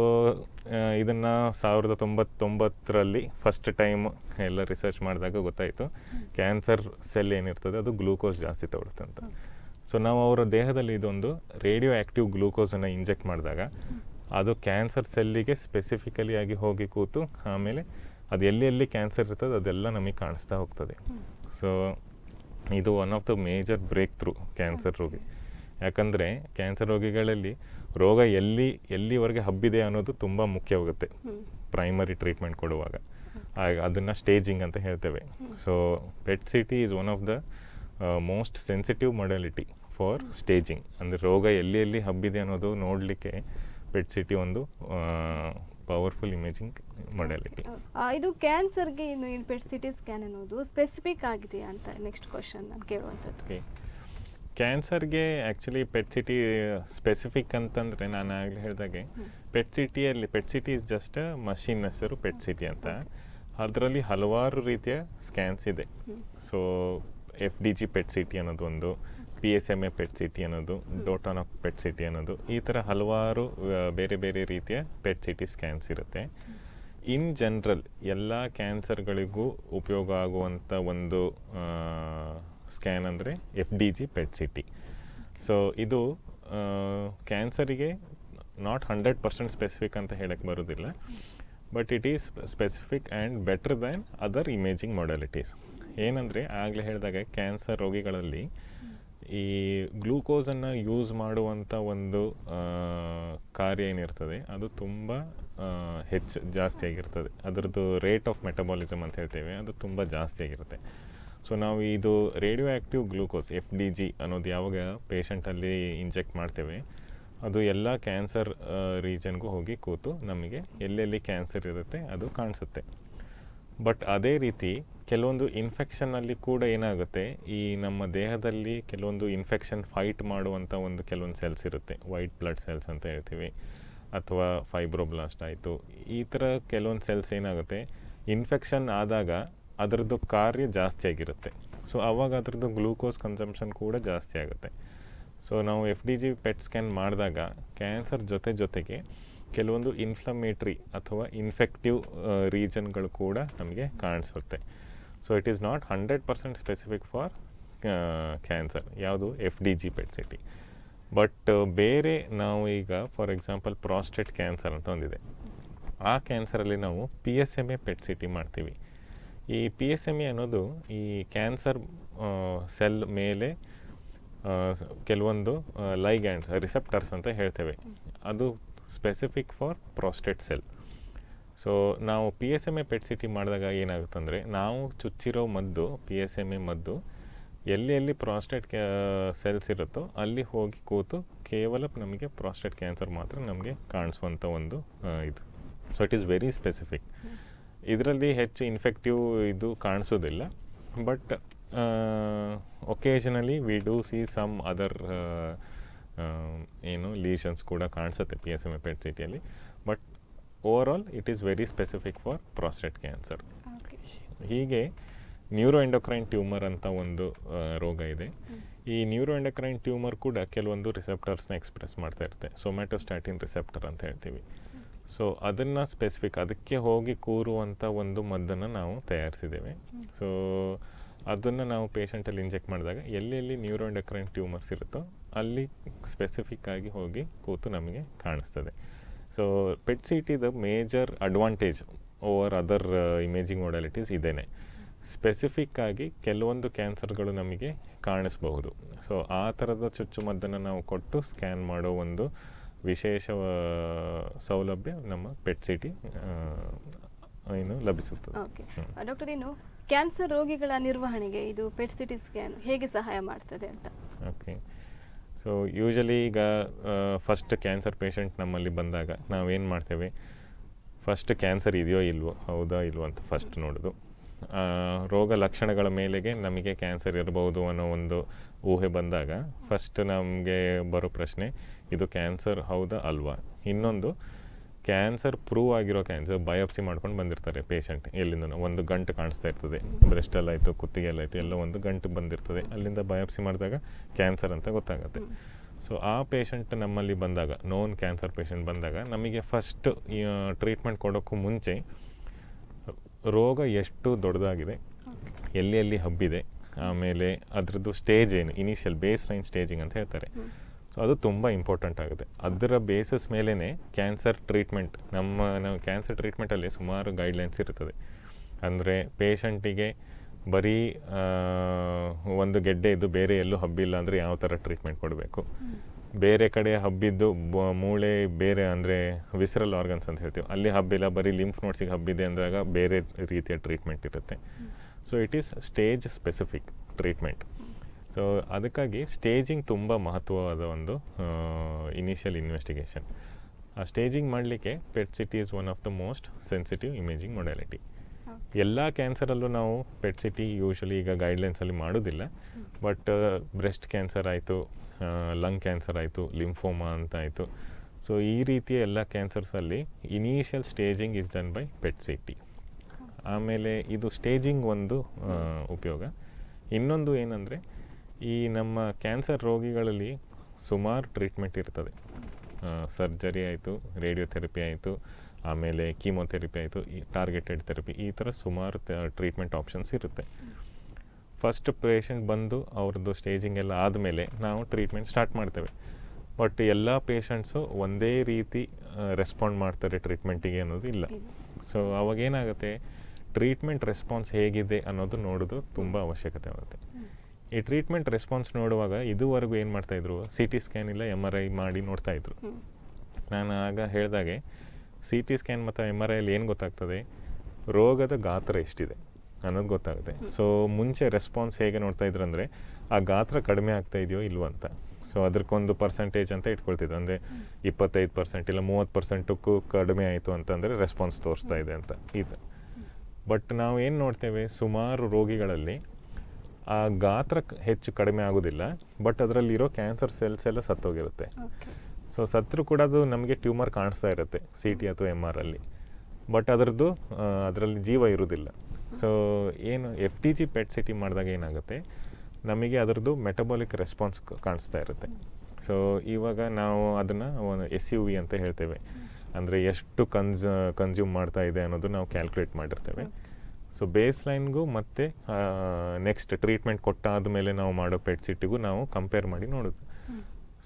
ಇದನ್ನು ಸಾವಿರದ ತೊಂಬತ್ತೊಂಬತ್ತರಲ್ಲಿ ಫಸ್ಟ್ ಟೈಮ್ ಎಲ್ಲ ರಿಸರ್ಚ್ ಮಾಡಿದಾಗ ಗೊತ್ತಾಯಿತು ಕ್ಯಾನ್ಸರ್ ಸೆಲ್ ಏನಿರ್ತದೆ ಅದು ಗ್ಲೂಕೋಸ್ ಜಾಸ್ತಿ ತೊಗೊಳ್ತಂತ ಅಂತ ಸೊ ನಾವು ಅವರ ದೇಹದಲ್ಲಿ ಇದೊಂದು ರೇಡಿಯೋ ಆ್ಯಕ್ಟಿವ್ ಗ್ಲೂಕೋಸನ್ನು ಇಂಜೆಕ್ಟ್ ಮಾಡಿದಾಗ ಅದು ಕ್ಯಾನ್ಸರ್ ಸೆಲ್ಲಿಗೆ ಸ್ಪೆಸಿಫಿಕಲಿ ಆಗಿ ಹೋಗಿ ಕೂತು ಆಮೇಲೆ ಅದು ಎಲ್ಲಿ ಎಲ್ಲಿ ಕ್ಯಾನ್ಸರ್ ಇರ್ತದೆ ಅದೆಲ್ಲ ನಮಗೆ ಕಾಣಿಸ್ತಾ ಹೋಗ್ತದೆ ಸೊ ಇದು one of the major breakthrough cancer ರೋಗಿ ಯಾಕಂದರೆ ಕ್ಯಾನ್ಸರ್ ರೋಗಿಗಳಲ್ಲಿ ರೋಗ ಎಲ್ಲಿ ಎಲ್ಲಿವರೆಗೆ ಹಬ್ಬಿದೆ ಅನ್ನೋದು ತುಂಬ ಮುಖ್ಯವಾಗುತ್ತೆ ಪ್ರೈಮರಿ ಟ್ರೀಟ್ಮೆಂಟ್ ಕೊಡುವಾಗ ಅದನ್ನು ಸ್ಟೇಜಿಂಗ್ ಅಂತ ಹೇಳ್ತೇವೆ so PET CT is one of the most sensitive modality for staging ಅಂದರೆ ರೋಗ ಎಲ್ಲಿ ಎಲ್ಲಿ ಹಬ್ಬಿದೆ ಅನ್ನೋದು ನೋಡಲಿಕ್ಕೆ ಪೆಟ್ ಸಿಟಿ ಒಂದು ಪವರ್ಫುಲ್ ಇಮೇಜಿಂಗ್ ಮಾಡಲಿಕ್ಕೆ ಇದು ಕ್ಯಾನ್ಸರ್ಗೆ ಇನ್ನು ಏನು ಪೆಟ್ ಸಿ ಟಿ ಸ್ಕ್ಯಾನ್ ಅನ್ನೋದು ಸ್ಪೆಸಿಫಿಕ್ ಆಗಿದೆಯಾ ಅಂತ ನೆಕ್ಸ್ಟ್ ಕ್ವಶನ್ ನಾನು ಕೇಳುವಂಥದ್ದು ಕ್ಯಾನ್ಸರ್ಗೆ ಆ್ಯಕ್ಚುಲಿ ಪೆಟ್ ಸಿಟಿ ಸ್ಪೆಸಿಫಿಕ್ ಅಂತಂದರೆ ನಾನು ಆಗಲೇ ಹೇಳಿದಾಗೆ ಪೆಟ್ ಸಿಟಿಯಲ್ಲಿ PET CT is just machine ಹೆಸರು ಪೆಟ್ ಸಿಟಿ ಅಂತ ಅದರಲ್ಲಿ ಹಲವಾರು ರೀತಿಯ ಸ್ಕ್ಯಾನ್ಸ್ ಇದೆ so F D G PET CT ಅನ್ನೋದು ಒಂದು P S M A PET CT ಅನ್ನೋದು ಡೋಟಾನ್ ಆಫ್ ಪೆಟ್ ಸಿಟಿ ಅನ್ನೋದು ಈ ಥರ ಹಲವಾರು ಬೇರೆ ಬೇರೆ ರೀತಿಯ ಪೆಟ್ ಸಿಟಿ ಸ್ಕ್ಯಾನ್ಸ್ ಇರುತ್ತೆ ಇನ್ ಜನರಲ್ ಎಲ್ಲ ಕ್ಯಾನ್ಸರ್ಗಳಿಗೂ ಉಪಯೋಗ ಆಗುವಂಥ ಒಂದು ಸ್ಕ್ಯಾನ್ ಅಂದರೆ F D G PET CT so ಇದು ಕ್ಯಾನ್ಸರಿಗೆ ನಾಟ್ ಹಂಡ್ರೆಡ್ ಪರ್ಸೆಂಟ್ ಸ್ಪೆಸಿಫಿಕ್ ಅಂತ ಹೇಳಕ್ಕೆ ಬರೋದಿಲ್ಲ but it is specific and better than other imaging modalities ಏನಂದರೆ ಆಗಲೇ ಹೇಳಿದಾಗ ಕ್ಯಾನ್ಸರ್ ರೋಗಿಗಳಲ್ಲಿ ಈ ಗ್ಲೂಕೋಸನ್ನು ಯೂಸ್ ಮಾಡುವಂಥ ಒಂದು ಕಾರ್ಯ ಏನಿರ್ತದೆ ಅದು ತುಂಬ ಹೆಚ್ಚು ಜಾಸ್ತಿ ಆಗಿರ್ತದೆ ಅದರದ್ದು ರೇಟ್ ಆಫ್ ಮೆಟಬಾಲಿಸಮ್ ಅಂತ ಹೇಳ್ತೇವೆ ಅದು ತುಂಬ ಜಾಸ್ತಿ ಆಗಿರುತ್ತೆ ಸೊ ನಾವು ಇದು radioactive glucose F D G ಅನ್ನೋದು ಯಾವಾಗ ಪೇಷಂಟಲ್ಲಿ ಇಂಜೆಕ್ಟ್ ಮಾಡ್ತೇವೆ ಅದು ಎಲ್ಲ ಕ್ಯಾನ್ಸರ್ ರೀಜನ್ಗೂ ಹೋಗಿ ಕೂತು ನಮಗೆ ಎಲ್ಲೆಲ್ಲಿ ಕ್ಯಾನ್ಸರ್ ಇರುತ್ತೆ ಅದು ಕಾಣಿಸುತ್ತೆ ಬಟ್ ಅದೇ ರೀತಿ ಕೆಲವೊಂದು ಇನ್ಫೆಕ್ಷನ್ನಲ್ಲಿ ಕೂಡ ಏನಾಗುತ್ತೆ ಈ ನಮ್ಮ ದೇಹದಲ್ಲಿ ಕೆಲವೊಂದು ಇನ್ಫೆಕ್ಷನ್ ಫೈಟ್ ಮಾಡುವಂಥ ಒಂದು ಕೆಲವೊಂದು ಸೆಲ್ಸ್ ಇರುತ್ತೆ ವೈಟ್ ಬ್ಲಡ್ ಸೆಲ್ಸ್ ಅಂತ ಹೇಳ್ತೀವಿ ಅಥವಾ ಫೈಬ್ರೋಬ್ಲಾಸ್ಟ್ ಆಯಿತು ಈ ಥರ ಕೆಲವೊಂದು ಸೆಲ್ಸ್ ಏನಾಗುತ್ತೆ ಇನ್ಫೆಕ್ಷನ್ ಆದಾಗ ಅದರದ್ದು ಕಾರ್ಯ ಜಾಸ್ತಿ ಆಗಿರುತ್ತೆ ಸೊ ಆವಾಗ ಅದರದ್ದು ಗ್ಲೂಕೋಸ್ ಕನ್ಸಂಪ್ಷನ್ ಕೂಡ ಜಾಸ್ತಿ ಆಗುತ್ತೆ ಸೊ ನಾವು F D G PET scan ಮಾಡಿದಾಗ ಕ್ಯಾನ್ಸರ್ ಜೊತೆ ಜೊತೆಗೆ ಕೆಲವೊಂದು ಇನ್ಫ್ಲಮೇಟ್ರಿ ಅಥವಾ ಇನ್ಫೆಕ್ಟಿವ್ ರೀಜನ್ಗಳು ಕೂಡ ನಮಗೆ ಕಾಣಿಸುತ್ತೆ so it is not hundred percent specific for cancer ಯಾವುದು F D G PET CT but ಬೇರೆ ನಾವು ಈಗ ಫಾರ್ ಎಕ್ಸಾಂಪಲ್ ಪ್ರಾಸ್ಟೆಟ್ ಕ್ಯಾನ್ಸರ್ ಅಂತ ಒಂದಿದೆ ಆ ಕ್ಯಾನ್ಸರಲ್ಲಿ ನಾವು P S M A PET CT ಮಾಡ್ತೀವಿ ಈ ಪಿ ಎಸ್ ಎಮ್ ಎ ಅನ್ನೋದು ಈ ಕ್ಯಾನ್ಸರ್ ಸೆಲ್ ಮೇಲೆ ಕೆಲವೊಂದು ಲೈಗ್ಯಾಂಡ್ಸ್ ರಿಸೆಪ್ಟರ್ಸ್ ಅಂತ ಹೇಳ್ತೇವೆ ಅದು specific for prostate cell so ನಾವು P S M A PET CT ಮಾಡಿದಾಗ ಏನಾಗುತ್ತಂದರೆ ನಾವು ಚುಚ್ಚಿರೋ ಮದ್ದು ಪಿ ಎಸ್ ಎಮ್ ಎ ಮದ್ದು ಎಲ್ಲಿ ಎಲ್ಲಿ ಪ್ರಾಸ್ಟೇಟ್ ಕ್ಯಾ ಸೆಲ್ಸ್ ಇರುತ್ತೋ ಅಲ್ಲಿ ಹೋಗಿ ಕೂತು ಕೇವಲ ನಮಗೆ ಪ್ರಾಸ್ಟೇಟ್ ಕ್ಯಾನ್ಸರ್ ಮಾತ್ರ ನಮಗೆ ಕಾಣಿಸುವಂಥ ಒಂದು ಇದು so it is very specific ಇದರಲ್ಲಿ ಹೆಚ್ಚು ಇನ್ಫೆಕ್ಟಿವ್ ಇದು ಕಾಣಿಸೋದಿಲ್ಲ but occasionally we do see some other ಏನು ಲೀಷನ್ಸ್ ಕೂಡ ಕಾಣಿಸುತ್ತೆ P S M A PET ಸಿಟಿಯಲ್ಲಿ overall it is very specific for prostate cancer ಹೀಗೆ ನ್ಯೂರೋ ಎಂಡೋಕ್ರೈನ್ ಟ್ಯೂಮರ್ ಅಂತ ಒಂದು ರೋಗ ಇದೆ ಈ ನ್ಯೂರೋ ಎಂಡೋಕ್ರೈನ್ ಟ್ಯೂಮರ್ ಕೂಡ ಕೆಲವೊಂದು ರಿಸೆಪ್ಟರ್ಸ್ನ ಎಕ್ಸ್ಪ್ರೆಸ್ ಮಾಡ್ತಾ ಇರುತ್ತೆ ಸೊಮ್ಯಾಟೋಸ್ಟಾಟಿನ್ ರಿಸೆಪ್ಟರ್ ಅಂತ ಹೇಳ್ತೀವಿ ಸೊ ಅದನ್ನು ಸ್ಪೆಸಿಫಿಕ್ ಅದಕ್ಕೆ ಹೋಗಿ ಕೂರುವಂಥ ಒಂದು ಮದ್ದನ್ನು ನಾವು ತಯಾರಿಸಿದ್ದೇವೆ ಸೊ ಅದನ್ನು ನಾವು ಪೇಷಂಟಲ್ಲಿ ಇಂಜೆಕ್ಟ್ ಮಾಡಿದಾಗ ಎಲ್ಲೆಲ್ಲಿ ನ್ಯೂರೋ ಎಂಡೋಕ್ರೈನ್ ಟ್ಯೂಮರ್ಸ್ ಇರುತ್ತೋ ಅಲ್ಲಿ ಸ್ಪೆಸಿಫಿಕ್ ಆಗಿ ಹೋಗಿ ಕೂತು ನಮಗೆ ಕಾಣಿಸ್ತದೆ ಸೊ ಪೆಟ್ ಸಿಟಿದ major major advantage over other imaging modalities ಇದೇನೆ ಸ್ಪೆಸಿಫಿಕ್ ಆಗಿ ಕೆಲವೊಂದು ಕ್ಯಾನ್ಸರ್ಗಳು ನಮಗೆ ಕಾಣಿಸಬಹುದು ಸೊ ಆ ಥರದ ಚುಚ್ಚುಮದ್ದನ್ನು ನಾವು ಕೊಟ್ಟು ಸ್ಕ್ಯಾನ್ ಮಾಡೋ ಒಂದು ವಿಶೇಷ ಸೌಲಭ್ಯ ನಮ್ಮ ಪೆಟ್ ಸಿಟಿ ಏನು ಲಭಿಸುತ್ತದೆ ಡಾಕ್ಟರ್ ಏನು ಕ್ಯಾನ್ಸರ್ ರೋಗಿಗಳ ನಿರ್ವಹಣೆಗೆ ಇದು ಪೆಟ್ ಸಿಟಿ ಸ್ಕ್ಯಾನ್ ಹೇಗೆ ಸಹಾಯ ಮಾಡ್ತದೆ ಅಂತ ಓಕೆ ಸೊ ಯೂಶಲಿ ಈಗ ಫಸ್ಟ್ ಕ್ಯಾನ್ಸರ್ ಪೇಷಂಟ್ ನಮ್ಮಲ್ಲಿ ಬಂದಾಗ ನಾವೇನು ಮಾಡ್ತೇವೆ ಫಸ್ಟ್ ಕ್ಯಾನ್ಸರ್ ಇದೆಯೋ ಇಲ್ವೋ ಹೌದಾ ಇಲ್ವೋ ಅಂತ ಫಸ್ಟ್ ನೋಡೋದು ರೋಗ ಲಕ್ಷಣಗಳ ಮೇಲೆಗೆ ನಮಗೆ ಕ್ಯಾನ್ಸರ್ ಇರಬಹುದು ಅನ್ನೋ ಒಂದು ಊಹೆ ಬಂದಾಗ ಫಸ್ಟ್ ನಮಗೆ ಬರೋ ಪ್ರಶ್ನೆ ಇದು ಕ್ಯಾನ್ಸರ್ ಹೌದಾ ಅಲ್ವಾ ಇನ್ನೊಂದು ಕ್ಯಾನ್ಸರ್ ಪ್ರೂವ್ ಆಗಿರೋ ಕ್ಯಾನ್ಸರ್ ಬಯೋಪ್ಸಿ ಮಾಡ್ಕೊಂಡು ಬಂದಿರ್ತಾರೆ ಪೇಷಂಟ್ ಎಲ್ಲಿಂದ ಒಂದು ಗಂಟು ಕಾಣಿಸ್ತಾ ಇರ್ತದೆ ಬ್ರೆಸ್ಟಲ್ಲಾಯಿತು ಕುತ್ತಿಗೆಲ್ಲಾಯಿತು ಎಲ್ಲೋ ಒಂದು ಗಂಟು ಬಂದಿರ್ತದೆ ಅಲ್ಲಿಂದ ಬಯೋಪ್ಸಿ ಮಾಡಿದಾಗ ಕ್ಯಾನ್ಸರ್ ಅಂತ ಗೊತ್ತಾಗುತ್ತೆ ಸೊ ಆ ಪೇಷಂಟ್ ನಮ್ಮಲ್ಲಿ ಬಂದಾಗ ನೋನ್ ಕ್ಯಾನ್ಸರ್ ಪೇಷಂಟ್ ಬಂದಾಗ ನಮಗೆ ಫಸ್ಟ್ ಟ್ರೀಟ್ಮೆಂಟ್ ಕೊಡೋಕ್ಕೂ ಮುಂಚೆ ರೋಗ ಎಷ್ಟು ದೊಡ್ಡದಾಗಿದೆ ಎಲ್ಲಿ ಎಲ್ಲಿ ಹಬ್ಬಿದೆ ಆಮೇಲೆ ಅದರದ್ದು ಸ್ಟೇಜ್ ಏನು ಇನಿಷಿಯಲ್ ಬೇಸ್ ಲೈನ್ ಸ್ಟೇಜಿಂಗ್ ಅಂತ ಹೇಳ್ತಾರೆ ಸೊ ಅದು ತುಂಬ ಇಂಪಾರ್ಟೆಂಟ್ ಆಗುತ್ತೆ ಅದರ ಬೇಸಸ್ ಮೇಲೇ ಕ್ಯಾನ್ಸರ್ ಟ್ರೀಟ್ಮೆಂಟ್ ನಮ್ಮ ನಾವು ಕ್ಯಾನ್ಸರ್ ಟ್ರೀಟ್ಮೆಂಟಲ್ಲಿ ಸುಮಾರು ಗೈಡ್ಲೈನ್ಸ್ ಇರ್ತದೆ ಅಂದರೆ ಪೇಷಂಟಿಗೆ ಬರೀ ಒಂದು ಗೆಡ್ಡೆ ಇದ್ದು ಬೇರೆ ಎಲ್ಲೂ ಹಬ್ಬಿಲ್ಲ ಅಂದರೆ ಯಾವ ಥರ ಟ್ರೀಟ್ಮೆಂಟ್ ಕೊಡಬೇಕು ಬೇರೆ ಕಡೆ ಹಬ್ಬಿದ್ದು ಮೂಳೆ ಬೇರೆ ಅಂದರೆ ವಿಸ್ರಲ್ ಆರ್ಗನ್ಸ್ ಅಂತ ಹೇಳ್ತೀವಿ ಅಲ್ಲಿ ಹಬ್ಬಿಲ್ಲ ಬರೀ ಲಿಂಫ್ ನೋಟ್ಸಿಗೆ ಹಬ್ಬಿದೆ ಅಂದಾಗ ಬೇರೆ ರೀತಿಯ ಟ್ರೀಟ್ಮೆಂಟ್ ಇರುತ್ತೆ so it is stage specific treatment so ಅದಕ್ಕಾಗಿ ಸ್ಟೇಜಿಂಗ್ ತುಂಬ ಮಹತ್ವವಾದ ಒಂದು ಇನಿಷಿಯಲ್ ಇನ್ವೆಸ್ಟಿಗೇಷನ್ ಆ ಸ್ಟೇಜಿಂಗ್ ಮಾಡಲಿಕ್ಕೆ PET CT is one of the most sensitive imaging modality ಎಲ್ಲ ಕ್ಯಾನ್ಸರಲ್ಲೂ ನಾವು ಪೆಟ್ ಸಿಟಿ ಯೂಶಲಿ ಈಗ ಗೈಡ್ಲೈನ್ಸಲ್ಲಿ ಮಾಡೋದಿಲ್ಲ ಬಟ್ ಬ್ರೆಸ್ಟ್ ಕ್ಯಾನ್ಸರ್ ಆಯಿತು ಲಂಗ್ ಕ್ಯಾನ್ಸರ್ ಆಯಿತು ಲಿಂಫೋಮಾ ಅಂತ ಆಯಿತು ಸೊ ಈ ರೀತಿಯ ಎಲ್ಲ ಕ್ಯಾನ್ಸರ್ಸಲ್ಲಿ initial staging is done by PET CT ಆಮೇಲೆ ಇದು ಸ್ಟೇಜಿಂಗ್ ಒಂದು ಉಪಯೋಗ ಇನ್ನೊಂದು ಏನಂದರೆ ಈ ನಮ್ಮ ಕ್ಯಾನ್ಸರ್ ರೋಗಿಗಳಲ್ಲಿ ಸುಮಾರು ಟ್ರೀಟ್ಮೆಂಟ್ ಇರ್ತದೆ ಸರ್ಜರಿ ಆಯಿತು ರೇಡಿಯೋಥೆರಪಿ ಆಯಿತು ಆಮೇಲೆ ಕೀಮೋಥೆರಪಿ ಆಯಿತು ಈ ಟಾರ್ಗೆಟೆಡ್ ಥೆರಪಿ ಈ ಥರ ಸುಮಾರು ಟ್ರೀಟ್ಮೆಂಟ್ ಆಪ್ಷನ್ಸ್ ಇರುತ್ತೆ ಫಸ್ಟ್ ಪೇಷಂಟ್ ಬಂದು ಅವ್ರದ್ದು ಸ್ಟೇಜಿಂಗ್ ಎಲ್ಲ ಆದಮೇಲೆ ನಾವು ಟ್ರೀಟ್ಮೆಂಟ್ ಸ್ಟಾರ್ಟ್ ಮಾಡ್ತೇವೆ ಬಟ್ ಎಲ್ಲ ಪೇಷಂಟ್ಸು ಒಂದೇ ರೀತಿ ರೆಸ್ಪಾಂಡ್ ಮಾಡ್ತಾರೆ ಟ್ರೀಟ್ಮೆಂಟಿಗೆ ಅನ್ನೋದು ಇಲ್ಲ ಸೊ ಅವಾಗೇನಾಗುತ್ತೆ ಟ್ರೀಟ್ಮೆಂಟ್ ರೆಸ್ಪಾನ್ಸ್ ಹೇಗಿದೆ ಅನ್ನೋದು ನೋಡೋದು ತುಂಬ ಅವಶ್ಯಕತೆ ಆಗುತ್ತೆ ಈ ಟ್ರೀಟ್ಮೆಂಟ್ ರೆಸ್ಪಾನ್ಸ್ ನೋಡುವಾಗ ಇದುವರೆಗೂ ಏನು ಮಾಡ್ತಾಯಿದ್ರು ಸಿ ಟಿ ಸ್ಕ್ಯಾನ್ ಇಲ್ಲ ಎಮ್ ಆರ್ ಐ ಮಾಡಿ ನೋಡ್ತಾಯಿದ್ರು ನಾನು ಆಗ ಹೇಳಿದಾಗೆ ಸಿ ಟಿ ಸ್ಕ್ಯಾನ್ ಮತ್ತು ಎಮ್ ಆರ್ ಐಲಿ ಏನು ಗೊತ್ತಾಗ್ತದೆ ರೋಗದ ಗಾತ್ರ ಎಷ್ಟಿದೆ ಅನ್ನೋದು ಗೊತ್ತಾಗುತ್ತೆ ಸೊ ಮುಂಚೆ ರೆಸ್ಪಾನ್ಸ್ ಹೇಗೆ ನೋಡ್ತಾಯಿದ್ರು ಇದ್ರು ಅಂದರೆ ಆ ಗಾತ್ರ ಕಡಿಮೆ ಆಗ್ತಾ ಇದೆಯೋ ಇಲ್ವೋ ಅಂತ ಸೊ ಅದಕ್ಕೊಂದು ಪರ್ಸೆಂಟೇಜ್ ಅಂತ ಇಟ್ಕೊಳ್ತಿದ್ರು ಅಂದರೆ ಇಪ್ಪತ್ತೈದು ಪರ್ಸೆಂಟ್ ಇಲ್ಲ ಮೂವತ್ತು ಪರ್ಸೆಂಟಕ್ಕೂ ಕಡಿಮೆ ಆಯಿತು ಅಂತಂದರೆ ರೆಸ್ಪಾನ್ಸ್ ತೋರಿಸ್ತಾ ಇದೆ ಅಂತ ಇದು ಬಟ್ ನಾವು ಏನು ನೋಡ್ತೇವೆ ಸುಮಾರು ರೋಗಿಗಳಲ್ಲಿ ಆ ಗಾತ್ರ ಹೆಚ್ಚು ಕಡಿಮೆ ಆಗೋದಿಲ್ಲ ಬಟ್ ಅದರಲ್ಲಿರೋ ಕ್ಯಾನ್ಸರ್ ಸೆಲ್ಸ್ ಎಲ್ಲ ಸತ್ತೋಗಿರುತ್ತೆ ಸೊ ಸತ್ತರೂ ಕೂಡ ಅದು ನಮಗೆ ಟ್ಯೂಮರ್ ಕಾಣಿಸ್ತಾ ಇರುತ್ತೆ ಸಿ ಟಿ ಅಥವಾ ಎಮ್ ಆರ್ ಅಲ್ಲಿ ಬಟ್ ಅದರದ್ದು ಅದರಲ್ಲಿ ಜೀವ ಇರೋದಿಲ್ಲ ಸೊ ಏನು F T G PET CT ಮಾಡಿದಾಗ ಏನಾಗುತ್ತೆ ನಮಗೆ ಅದರದ್ದು ಮೆಟಬಾಲಿಕ್ ರೆಸ್ಪಾನ್ಸ್ ಕಾಣಿಸ್ತಾ ಇರುತ್ತೆ ಸೊ ಇವಾಗ ನಾವು ಅದನ್ನು ಎಸ್ ಯು ವಿ ಅಂತ ಹೇಳ್ತೇವೆ ಅಂದರೆ ಎಷ್ಟು ಕನ್ಸ್ ಕನ್ಸ್ಯೂಮ್ ಮಾಡ್ತಾ ಇದೆ ಅನ್ನೋದು ನಾವು ಕ್ಯಾಲ್ಕುಲೇಟ್ ಮಾಡಿರ್ತೇವೆ ಸೊ ಬೇಸ್ ಲೈನ್ಗೂ ಮತ್ತು ನೆಕ್ಸ್ಟ್ ಟ್ರೀಟ್ಮೆಂಟ್ ಕೊಟ್ಟಾದ ಮೇಲೆ ನಾವು ಮಾಡೋ ಪೆಟ್ ಸಿಟ್ಟಿಗೂ ನಾವು ಕಂಪೇರ್ ಮಾಡಿ ನೋಡೋದು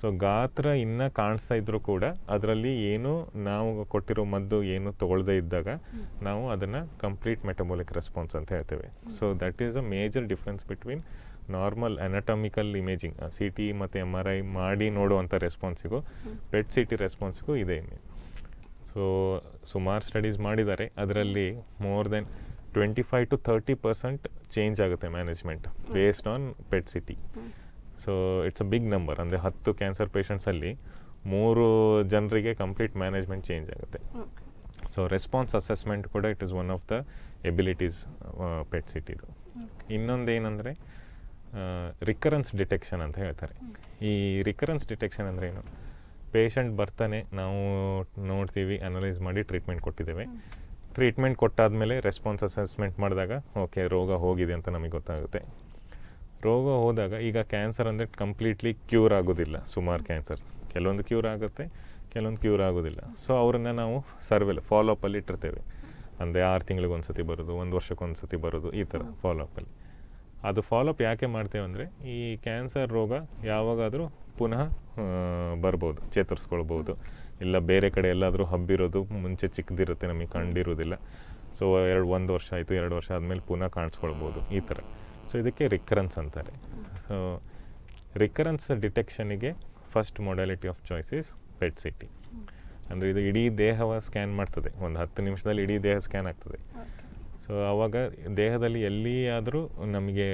ಸೊ ಗಾತ್ರ ಇನ್ನೂ ಕಾಣಿಸ್ತಾ ಇದ್ರು ಕೂಡ ಅದರಲ್ಲಿ ಏನು ನಾವು ಕೊಟ್ಟಿರೋ ಮದ್ದು ಏನು ತೊಗೊಳ್ದೇ ಇದ್ದಾಗ ನಾವು ಅದನ್ನು ಕಂಪ್ಲೀಟ್ ಮೆಟಬಾಲಿಕ್ ರೆಸ್ಪಾನ್ಸ್ ಅಂತ ಹೇಳ್ತೇವೆ so that is a major difference between normal anatomical imaging C T ಮತ್ತು ಎಮ್ ಆರ್ ಐ ಮಾಡಿ ನೋಡುವಂಥ ರೆಸ್ಪಾನ್ಸಿಗೂ ಪೆಟ್ ಸಿ ಟಿ ರೆಸ್ಪಾನ್ಸಿಗೂ ಇದೆ ಸೊ ಸುಮಾರು ಸ್ಟಡೀಸ್ ಮಾಡಿದ್ದಾರೆ ಅದರಲ್ಲಿ more than five to thirty percent change ಆಗುತ್ತೆ management based on PET CT so it's a big number ಅಂದರೆ ಹತ್ತು ಕ್ಯಾನ್ಸರ್ ಪೇಷಂಟ್ಸಲ್ಲಿ ಮೂರು ಜನರಿಗೆ ಕಂಪ್ಲೀಟ್ ಮ್ಯಾನೇಜ್ಮೆಂಟ್ ಚೇಂಜ್ ಆಗುತ್ತೆ ಸೊ ರೆಸ್ಪಾನ್ಸ್ ಅಸೆಸ್ಮೆಂಟ್ ಕೂಡ it is one of the abilities PET ಸಿಟಿದು ಇನ್ನೊಂದು ಏನಂದರೆ ರಿಕರೆನ್ಸ್ ಡಿಟೆಕ್ಷನ್ ಅಂತ ಹೇಳ್ತಾರೆ ಈ ರಿಕರೆನ್ಸ್ ಡಿಟೆಕ್ಷನ್ ಅಂದರೆ ಏನು ಪೇಷಂಟ್ ಬರ್ತಾನೆ ನಾವು ನೋಡ್ತೀವಿ ಅನಲೈಸ್ ಮಾಡಿ ಟ್ರೀಟ್ಮೆಂಟ್ ಕೊಟ್ಟಿದ್ದೇವೆ ಟ್ರೀಟ್ಮೆಂಟ್ ಕೊಟ್ಟಾದಮೇಲೆ ರೆಸ್ಪಾನ್ಸ್ ಅಸೆಸ್ಮೆಂಟ್ ಮಾಡಿದಾಗ ಓಕೆ ರೋಗ ಹೋಗಿದೆ ಅಂತ ನಮಗೆ ಗೊತ್ತಾಗುತ್ತೆ ರೋಗ ಹೋದಾಗ ಈಗ ಕ್ಯಾನ್ಸರ್ ಅಂದರೆ ಕಂಪ್ಲೀಟ್ಲಿ ಕ್ಯೂರ್ ಆಗೋದಿಲ್ಲ ಸುಮಾರು ಕ್ಯಾನ್ಸರ್ಸ್ ಕೆಲವೊಂದು ಕ್ಯೂರ್ ಆಗುತ್ತೆ ಕೆಲವೊಂದು ಕ್ಯೂರ್ ಆಗೋದಿಲ್ಲ ಸೊ ಅವರನ್ನು ನಾವು ಸರ್ವೆಲ್ ಫಾಲೋಅಪ್ಪಲ್ಲಿ ಇಟ್ಟಿರ್ತೇವೆ ಅಂದರೆ ಆರು ತಿಂಗಳಿಗೆ ಒಂದು ಸತಿ ಬರೋದು ಒಂದು ವರ್ಷಕ್ಕೆ ಒಂದು ಸತಿ ಬರೋದು ಈ ಥರ ಫಾಲೋಅಪ್ಪಲ್ಲಿ ಅದು ಫಾಲೋಅಪ್ ಯಾಕೆ ಮಾಡ್ತೇವೆ ಅಂದರೆ ಈ ಕ್ಯಾನ್ಸರ್ ರೋಗ ಯಾವಾಗಾದರೂ ಪುನಃ ಬರ್ಬೋದು ಚೇತರಿಸ್ಕೊಳ್ಬೋದು ಇಲ್ಲ ಬೇರೆ ಕಡೆ ಎಲ್ಲಾದರೂ ಹಬ್ಬಿರೋದು ಮುಂಚೆ ಚಿಕ್ಕದಿರುತ್ತೆ ನಮಗೆ ಕಂಡಿರೋದಿಲ್ಲ ಸೊ ಎರಡು ಒಂದು ವರ್ಷ ಆಯಿತು ಎರಡು ವರ್ಷ ಆದಮೇಲೆ ಪುನಃ ಕಾಣಿಸ್ಕೊಳ್ಬೋದು ಈ ಥರ ಸೊ ಇದಕ್ಕೆ ರಿಕರೆನ್ಸ್ ಅಂತಾರೆ ಸೊ ರಿಕರೆನ್ಸ್ ಡಿಟೆಕ್ಷನಿಗೆ first modality of choices PET CT ಅಂದರೆ ಇದು ಇಡೀ ದೇಹವ ಸ್ಕ್ಯಾನ್ ಮಾಡ್ತದೆ ಒಂದು ಹತ್ತು ನಿಮಿಷದಲ್ಲಿ ಇಡೀ ದೇಹ ಸ್ಕ್ಯಾನ್ ಆಗ್ತದೆ ಸೊ ಆವಾಗ ದೇಹದಲ್ಲಿ ಎಲ್ಲಿಯಾದರೂ ನಮಗೆ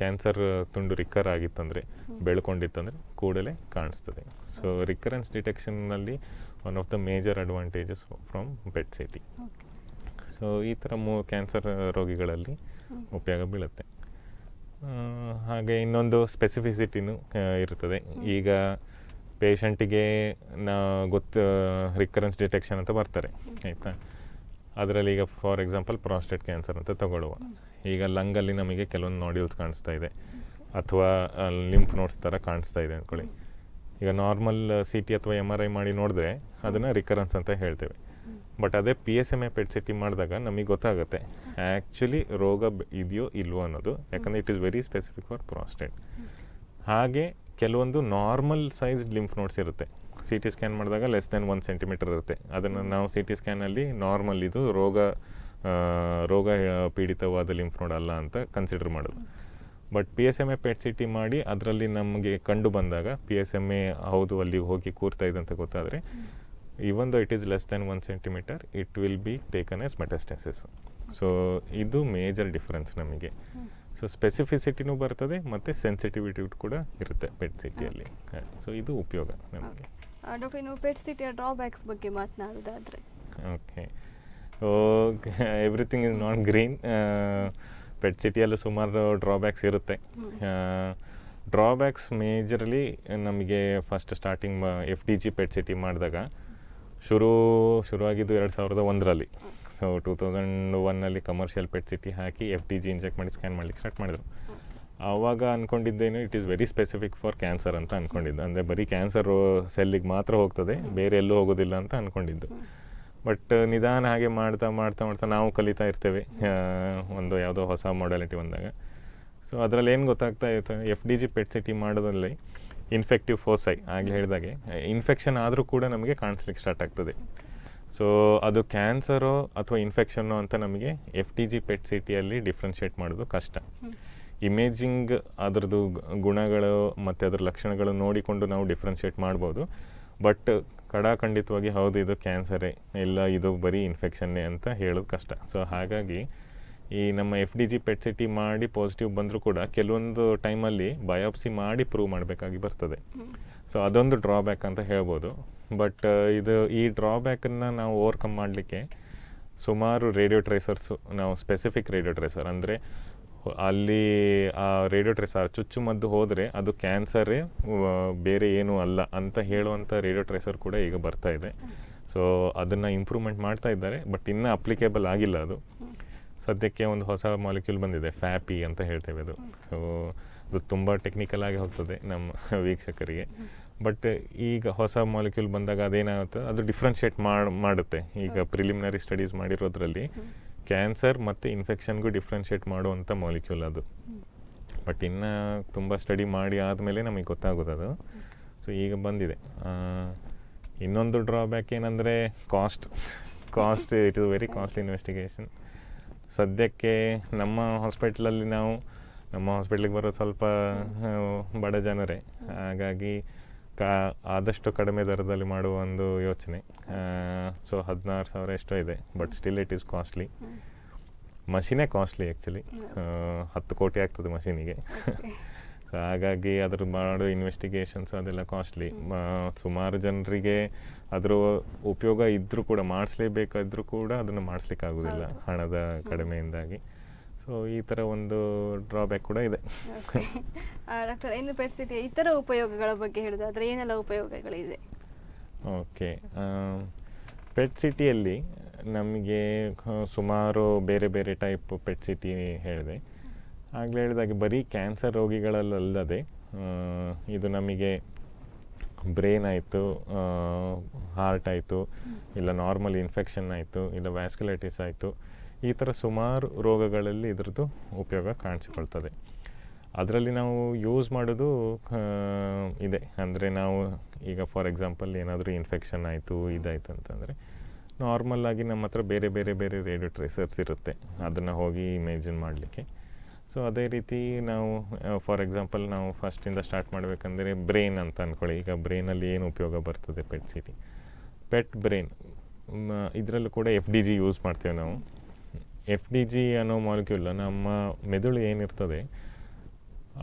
ಕ್ಯಾನ್ಸರ್ ತುಂಡು ರಿಕ್ಕರ್ ಆಗಿತ್ತಂದರೆ ಬೆಳ್ಕೊಂಡಿತ್ತಂದರೆ ಕೂಡಲೇ ಕಾಣಿಸ್ತದೆ ಸೊ ರಿಕರೆನ್ಸ್ ಡಿಟೆಕ್ಷನ್ನಲ್ಲಿ one of the major advantages from PET CT so ಈ ಥರ ಮೂ ಕ್ಯಾನ್ಸರ್ ರೋಗಿಗಳಲ್ಲಿ ಉಪಯೋಗ ಬೀಳುತ್ತೆ ಹಾಗೆ ಇನ್ನೊಂದು ಸ್ಪೆಸಿಫಿಸಿಟಿನೂ ಇರ್ತದೆ ಈಗ ಪೇಷಂಟಿಗೆ ನಾ ಗೊತ್ತು ರಿಕರೆನ್ಸ್ ಡಿಟೆಕ್ಷನ್ ಅಂತ ಬರ್ತಾರೆ ಆಯಿತಾ ಅದರಲ್ಲಿ ಈಗ ಫಾರ್ ಎಕ್ಸಾಂಪಲ್ ಪ್ರಾಸ್ಟೇಟ್ ಕ್ಯಾನ್ಸರ್ ಅಂತ ತಗೊಳ್ಳುವ ಈಗ ಲಂಗಲ್ಲಿ ನಮಗೆ ಕೆಲವೊಂದು ನಾಡ್ಯೂಲ್ಸ್ ಕಾಣಿಸ್ತಾ ಇದೆ ಅಥವಾ ಲಿಂಫ್ ನೋಟ್ಸ್ ಥರ ಕಾಣಿಸ್ತಾ ಇದೆ ಅಂದ್ಕೊಳ್ಳಿ ಈಗ ನಾರ್ಮಲ್ ಸಿ ಟಿ ಅಥವಾ ಎಮ್ ಆರ್ ಐ ಮಾಡಿ ನೋಡಿದ್ರೆ ಅದನ್ನು ರಿಕರೆನ್ಸ್ ಅಂತ ಹೇಳ್ತೇವೆ ಬಟ್ ಅದೇ P S M A PET C e T ಮಾಡಿದಾಗ ನಮಗೆ ಗೊತ್ತಾಗುತ್ತೆ ಆ್ಯಕ್ಚುಲಿ ರೋಗ ಇದೆಯೋ ಇಲ್ವೋ ಅನ್ನೋದು ಯಾಕಂದರೆ it is very specific for prostate ಹಾಗೆ ಕೆಲವೊಂದು ನಾರ್ಮಲ್ ಸೈಜ್ಡ್ ಲಿಂಫ್ ನೋಟ್ಸ್ ಇರುತ್ತೆ ಸಿ ಟಿ ಸ್ಕ್ಯಾನ್ ಮಾಡಿದಾಗ ಲೆಸ್ ದೆನ್ ಒನ್ ಸೆಂಟಿಮೀಟರ್ ಇರುತ್ತೆ ಅದನ್ನು ನಾವು ಸಿ ಟಿ ಸ್ಕ್ಯಾನಲ್ಲಿ ನಾರ್ಮಲ್ ಇದು ರೋಗ ರೋಗ ಪೀಡಿತವಾದ ಲಿಂಫ್ ನೋಡ್ ಅಲ್ಲ ಅಂತ ಕನ್ಸಿಡರ್ ಮಾಡೋದು but P S M A PET C T ಮಾಡಿ ಅದರಲ್ಲಿ ನಮಗೆ ಕಂಡು ಬಂದಾಗ ಪಿ ಎಸ್ ಎಮ್ ಎ ಹೌದು ಅಲ್ಲಿ ಹೋಗಿ ಕೂರ್ತಾ ಇದೆ ಅಂತ ಗೊತ್ತಾದರೆ even though it is less than one centimetre it will be taken as metastasis so ಇದು ಮೇಜರ್ ಡಿಫ್ರೆನ್ಸ್ ನಮಗೆ ಸೊ ಸ್ಪೆಸಿಫಿಸಿಟಿನೂ ಬರ್ತದೆ ಮತ್ತು ಸೆನ್ಸಿಟಿವಿಟಿ ಕೂಡ ಇರುತ್ತೆ ಪೆಟ್ ಸಿಟಿಯಲ್ಲಿ ಸೊ ಇದು ಉಪಯೋಗ ನಮಗೆ ಡಾಕ್ಟರ್ ನೀವು ಪೆಟ್ ಸಿಟಿಯ ಡ್ರಾಬ್ಯಾಕ್ಸ್ ಬಗ್ಗೆ ಮಾತನಾಡೋದಾದರೆ okay okay everything is not green PET ಸಿಟಿಯಲ್ಲೂ ಸುಮಾರು ಡ್ರಾಬ್ಯಾಕ್ಸ್ ಇರುತ್ತೆ ಡ್ರಾಬ್ಯಾಕ್ಸ್ ಮೇಜರ್ಲಿ ನಮಗೆ first starting F D G PET CT ಮಾಡಿದಾಗ ಶುರು ಶುರುವಾಗಿದ್ದು ಎರಡು ಸಾವಿರದ ಒಂದರಲ್ಲಿ ಸೊ ಟೂ ತೌಸಂಡ್ ಒನ್ನಲ್ಲಿ ಕಮರ್ಷಿಯಲ್ ಪೆಟ್ ಸಿಟಿ ಹಾಕಿ ಎಫ್ ಡಿ ಜಿ ಇಂಜೆಕ್ಟ್ ಮಾಡಿ ಸ್ಕ್ಯಾನ್ ಮಾಡಲಿಕ್ಕೆ ಸ್ಟಾರ್ಟ್ ಮಾಡಿದರು ಆವಾಗ ಅಂದ್ಕೊಂಡಿದ್ದೇನು it is very specific for cancer ಅಂತ ಅಂದ್ಕೊಂಡಿದ್ದು ಅಂದರೆ ಬರೀ ಕ್ಯಾನ್ಸರ್ ಸೆಲ್ಲಿಗೆ ಮಾತ್ರ ಹೋಗ್ತದೆ ಬೇರೆ ಎಲ್ಲೂ ಹೋಗೋದಿಲ್ಲ ಅಂತ ಅಂದ್ಕೊಂಡಿದ್ದು ಬಟ್ ನಿಧಾನ ಹಾಗೆ ಮಾಡ್ತಾ ಮಾಡ್ತಾ ಮಾಡ್ತಾ ನಾವು ಕಲಿತಾ ಇರ್ತೇವೆ ಒಂದು ಯಾವುದೋ ಹೊಸ ಮಾಡಾಲಿಟಿ ಬಂದಾಗ ಸೊ ಅದರಲ್ಲಿ ಏನು ಗೊತ್ತಾಗ್ತಾ ಇತ್ತು F D G PET CT ಮಾಡೋದ್ರಲ್ಲಿ ಇನ್ಫೆಕ್ಟಿವ್ ಫೋಸೈ ಆಗಲಿ ಹೇಳಿದಾಗೆ ಇನ್ಫೆಕ್ಷನ್ ಆದರೂ ಕೂಡ ನಮಗೆ ಕಾಣಿಸ್ಲಿಕ್ಕೆ ಸ್ಟಾರ್ಟ್ ಆಗ್ತದೆ ಸೊ ಅದು ಕ್ಯಾನ್ಸರೋ ಅಥವಾ ಇನ್ಫೆಕ್ಷನ್ನೋ ಅಂತ ನಮಗೆ ಎಫ್ ಟಿ ಜಿ ಪೆಟ್ ಸಿಟಿಯಲ್ಲಿ ಡಿಫ್ರೆನ್ಷಿಯೇಟ್ ಮಾಡೋದು ಕಷ್ಟ ಇಮೇಜಿಂಗ್ ಅದರದ್ದು ಗುಣಗಳು ಮತ್ತು ಅದರ ಲಕ್ಷಣಗಳು ನೋಡಿಕೊಂಡು ನಾವು ಡಿಫ್ರೆನ್ಷಿಯೇಟ್ ಮಾಡ್ಬೋದು ಬಟ್ ಕಡಾಖಂಡಿತವಾಗಿ ಹೌದು ಇದು ಕ್ಯಾನ್ಸರೇ ಇಲ್ಲ ಇದು ಬರೀ ಇನ್ಫೆಕ್ಷನ್ನೇ ಅಂತ ಹೇಳೋದು ಕಷ್ಟ ಸೊ ಹಾಗಾಗಿ ಈ ನಮ್ಮ F D G PET CT ಮಾಡಿ ಪಾಸಿಟಿವ್ ಬಂದರೂ ಕೂಡ ಕೆಲವೊಂದು ಟೈಮಲ್ಲಿ ಬಯೋಪ್ಸಿ ಮಾಡಿ ಪ್ರೂವ್ ಮಾಡಬೇಕಾಗಿ ಬರ್ತದೆ ಸೊ ಅದೊಂದು ಡ್ರಾಬ್ಯಾಕ್ ಅಂತ ಹೇಳ್ಬೋದು ಬಟ್ ಇದು ಈ ಡ್ರಾಬ್ಯಾಕನ್ನು ನಾವು ಓವರ್ಕಮ್ ಮಾಡಲಿಕ್ಕೆ ಸುಮಾರು ರೇಡಿಯೋ ಟ್ರೇಸರ್ಸು ನಾವು ಸ್ಪೆಸಿಫಿಕ್ ರೇಡಿಯೋ ಟ್ರೇಸರ್ ಅಂದರೆ ಅಲ್ಲಿ ಆ ರೇಡಿಯೋ ಟ್ರೇಸರ್ ಚುಚ್ಚುಮದ್ದು ಹೋದರೆ ಅದು ಕ್ಯಾನ್ಸರೇ ಬೇರೆ ಏನೂ ಅಲ್ಲ ಅಂತ ಹೇಳುವಂಥ ರೇಡಿಯೋ ಟ್ರೇಸರ್ ಕೂಡ ಈಗ ಬರ್ತಾ ಇದೆ ಸೊ ಅದನ್ನು ಇಂಪ್ರೂವ್ಮೆಂಟ್ ಮಾಡ್ತಾ ಇದ್ದಾರೆ ಬಟ್ ಇನ್ನೂ ಅಪ್ಲಿಕೇಬಲ್ ಆಗಿಲ್ಲ ಅದು ಸದ್ಯಕ್ಕೆ ಒಂದು ಹೊಸ ಮಾಲಿಕ್ಯೂಲ್ ಬಂದಿದೆ ಫ್ಯಾಪಿ ಅಂತ ಹೇಳ್ತೇವೆ ಅದು ಸೊ ಅದು ತುಂಬ ಟೆಕ್ನಿಕಲ್ ಆಗಿ ಹೋಗ್ತದೆ ನಮ್ಮ ವೀಕ್ಷಕರಿಗೆ ಬಟ್ ಈಗ ಹೊಸ ಮಾಲಿಕ್ಯೂಲ್ ಬಂದಾಗ ಅದೇನಾಗುತ್ತೆ ಅದು ಡಿಫ್ರೆನ್ಷಿಯೇಟ್ ಮಾಡುತ್ತೆ ಈಗ ಪ್ರಿಲಿಮಿನರಿ ಸ್ಟಡೀಸ್ ಮಾಡಿರೋದ್ರಲ್ಲಿ ಕ್ಯಾನ್ಸರ್ ಮತ್ತು ಇನ್ಫೆಕ್ಷನ್ಗೂ ಡಿಫ್ರೆನ್ಷಿಯೇಟ್ ಮಾಡುವಂಥ ಮಾಲಿಕ್ಯೂಲ್ ಅದು ಬಟ್ ಇನ್ನು ತುಂಬ ಸ್ಟಡಿ ಮಾಡಿ ಆದಮೇಲೆ ನಮಗೆ ಗೊತ್ತಾಗೋದು ಸೊ ಈಗ ಬಂದಿದೆ ಇನ್ನೊಂದು ಡ್ರಾಬ್ಯಾಕ್ ಏನಂದರೆ cost cost it is very costly investigation ಸದ್ಯಕ್ಕೆ ನಮ್ಮ ಹಾಸ್ಪಿಟ್ಲಲ್ಲಿ ನಾವು ನಮ್ಮ ಹಾಸ್ಪಿಟ್ಲಿಗೆ ಬರೋ ಸ್ವಲ್ಪ ಬಡ ಜನರೇ ಹಾಗಾಗಿ ಕಾ ಆದಷ್ಟು ಕಡಿಮೆ ದರದಲ್ಲಿ ಮಾಡುವ ಒಂದು ಯೋಚನೆ ಸೊ ಹದಿನಾರು ಸಾವಿರ ಎಷ್ಟೋ ಇದೆ but still it is costly ಮಷಿನೇ ಕಾಸ್ಟ್ಲಿ ಆ್ಯಕ್ಚುಲಿ ಹತ್ತು ಕೋಟಿ ಆಗ್ತದೆ ಮಷೀನಿಗೆ ಸೊ ಹಾಗಾಗಿ ಅದ್ರ ಮಾಡೋ ಇನ್ವೆಸ್ಟಿಗೇಷನ್ಸ್ ಅದೆಲ್ಲ ಕಾಸ್ಟ್ಲಿ ಸುಮಾರು ಜನರಿಗೆ ಅದರ ಉಪಯೋಗ ಇದ್ದರೂ ಕೂಡ ಮಾಡಿಸ್ಲೇಬೇಕಾದ್ರೂ ಕೂಡ ಅದನ್ನು ಮಾಡಿಸ್ಲಿಕ್ಕಾಗೋದಿಲ್ಲ ಹಣದ ಕಡಿಮೆಯಿಂದಾಗಿ ಸೊ ಈ ಥರ ಒಂದು ಡ್ರಾಬ್ಯಾಕ್ ಕೂಡ ಇದೆ ಡಾಕ್ಟರ್ ಇನ್ನು ಪರಿಸ್ಥಿತಿ ಈ ಥರ ಉಪಯೋಗಗಳ ಬಗ್ಗೆ ಹೇಳೋದಾದರೆ ಏನೆಲ್ಲ ಉಪಯೋಗಗಳಿದೆ ಓಕೆ ಪೆಟ್ ಸಿಟಿಯಲ್ಲಿ ನಮಗೆ ಸುಮಾರು ಬೇರೆ ಬೇರೆ ಟೈಪ್ ಪೆಟ್ ಸಿಟಿ ಹೇಳಿದೆ ಆಗಲೇ ಹೇಳಿದಾಗ ಬರೀ ಕ್ಯಾನ್ಸರ್ ರೋಗಿಗಳಲ್ಲದೆ ಇದು ನಮಗೆ ಬ್ರೈನ್ ಆಯಿತು ಹಾರ್ಟ್ ಆಯಿತು ಇಲ್ಲ ನಾರ್ಮಲ್ ಇನ್ಫೆಕ್ಷನ್ ಆಯಿತು ಇಲ್ಲ ವ್ಯಾಸ್ಕ್ಯುಲೈಟಿಸ್ ಆಯಿತು ಈ ಥರ ಸುಮಾರು ರೋಗಗಳಲ್ಲಿ ಇದ್ರದ್ದು ಉಪಯೋಗ ಕಾಣಿಸಿಕೊಳ್ತದೆ ಅದರಲ್ಲಿ ನಾವು ಯೂಸ್ ಮಾಡೋದು ಇದೆ ಅಂದರೆ ನಾವು ಈಗ ಫಾರ್ ಎಕ್ಸಾಂಪಲ್ ಏನಾದರೂ ಇನ್ಫೆಕ್ಷನ್ ಆಯಿತು ಇದಾಯಿತು ಅಂತಂದರೆ ನಾರ್ಮಲ್ ಆಗಿ ನಮ್ಮ ಹತ್ರ ಬೇರೆ ಬೇರೆ ಬೇರೆ ರೇಡಿಯೋ ಟ್ರೇಸರ್ಸ್ ಇರುತ್ತೆ ಅದನ್ನು ಹೋಗಿ ಇಮೇಜಿನ್ ಮಾಡಲಿಕ್ಕೆ ಸೊ ಅದೇ ರೀತಿ ನಾವು ಫಾರ್ ಎಕ್ಸಾಂಪಲ್ ನಾವು ಫಸ್ಟಿಂದ ಸ್ಟಾರ್ಟ್ ಮಾಡಬೇಕಂದ್ರೆ ಬ್ರೈನ್ ಅಂತ ಅಂದ್ಕೊಳ್ಳಿ ಈಗ ಬ್ರೈನಲ್ಲಿ ಏನು ಉಪಯೋಗ ಬರ್ತದೆ ಪೆಟ್ ಸಿಟಿ ಪೆಟ್ ಬ್ರೈನ್ ಇದರಲ್ಲೂ ಕೂಡ ಎಫ್ ಡಿ ಜಿ ಯೂಸ್ ಮಾಡ್ತೇವೆ ನಾವು ಎಫ್ ಡಿ ಜಿ ಅನ್ನೋ ಮಾಲಿಕ್ಯೂಲ್ ನಮ್ಮ ಮೆದುಳು ಏನಿರ್ತದೆ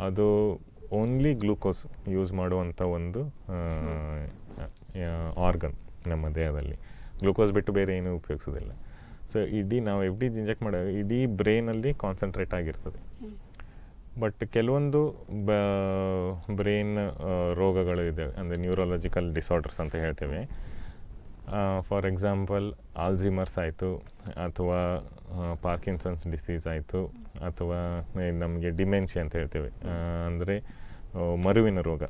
ಅದು ಓನ್ಲಿ ಗ್ಲೂಕೋಸ್ ಯೂಸ್ ಮಾಡುವಂಥ ಒಂದು ಆರ್ಗನ್ ನಮ್ಮ ದೇಹದಲ್ಲಿ ಗ್ಲೂಕೋಸ್ ಬಿಟ್ಟು ಬೇರೆ ಏನೂ ಉಪಯೋಗಿಸೋದಿಲ್ಲ ಸೊ ಇಡೀ ನಾವು ಎಫ್ ಡಿ ಜಿ ಇಂಜೆಕ್ಟ್ ಮಾಡೋ ಇಡೀ ಬ್ರೈನಲ್ಲಿ ಕಾನ್ಸಂಟ್ರೇಟ್ ಆಗಿರ್ತದೆ ಬಟ್ ಕೆಲವೊಂದು ಬ ಬ್ರೈನ್ ರೋಗಗಳು ಇದೆ ಅಂದರೆ ನ್ಯೂರಾಲಜಿಕಲ್ ಡಿಸಾರ್ಡರ್ಸ್ ಅಂತ ಹೇಳ್ತೇವೆ ಫಾರ್ ಎಕ್ಸಾಂಪಲ್ ಆಲ್ಝಿಮರ್ಸ್ ಆಯಿತು ಅಥವಾ ಪಾರ್ಕಿನ್ಸನ್ಸ್ ಡಿಸೀಸ್ ಆಯಿತು ಅಥವಾ ನಮಗೆ ಡಿಮೆನ್ಷಿಯಾ ಅಂತ ಹೇಳ್ತೇವೆ ಅಂದರೆ ಮರುವಿನ ರೋಗ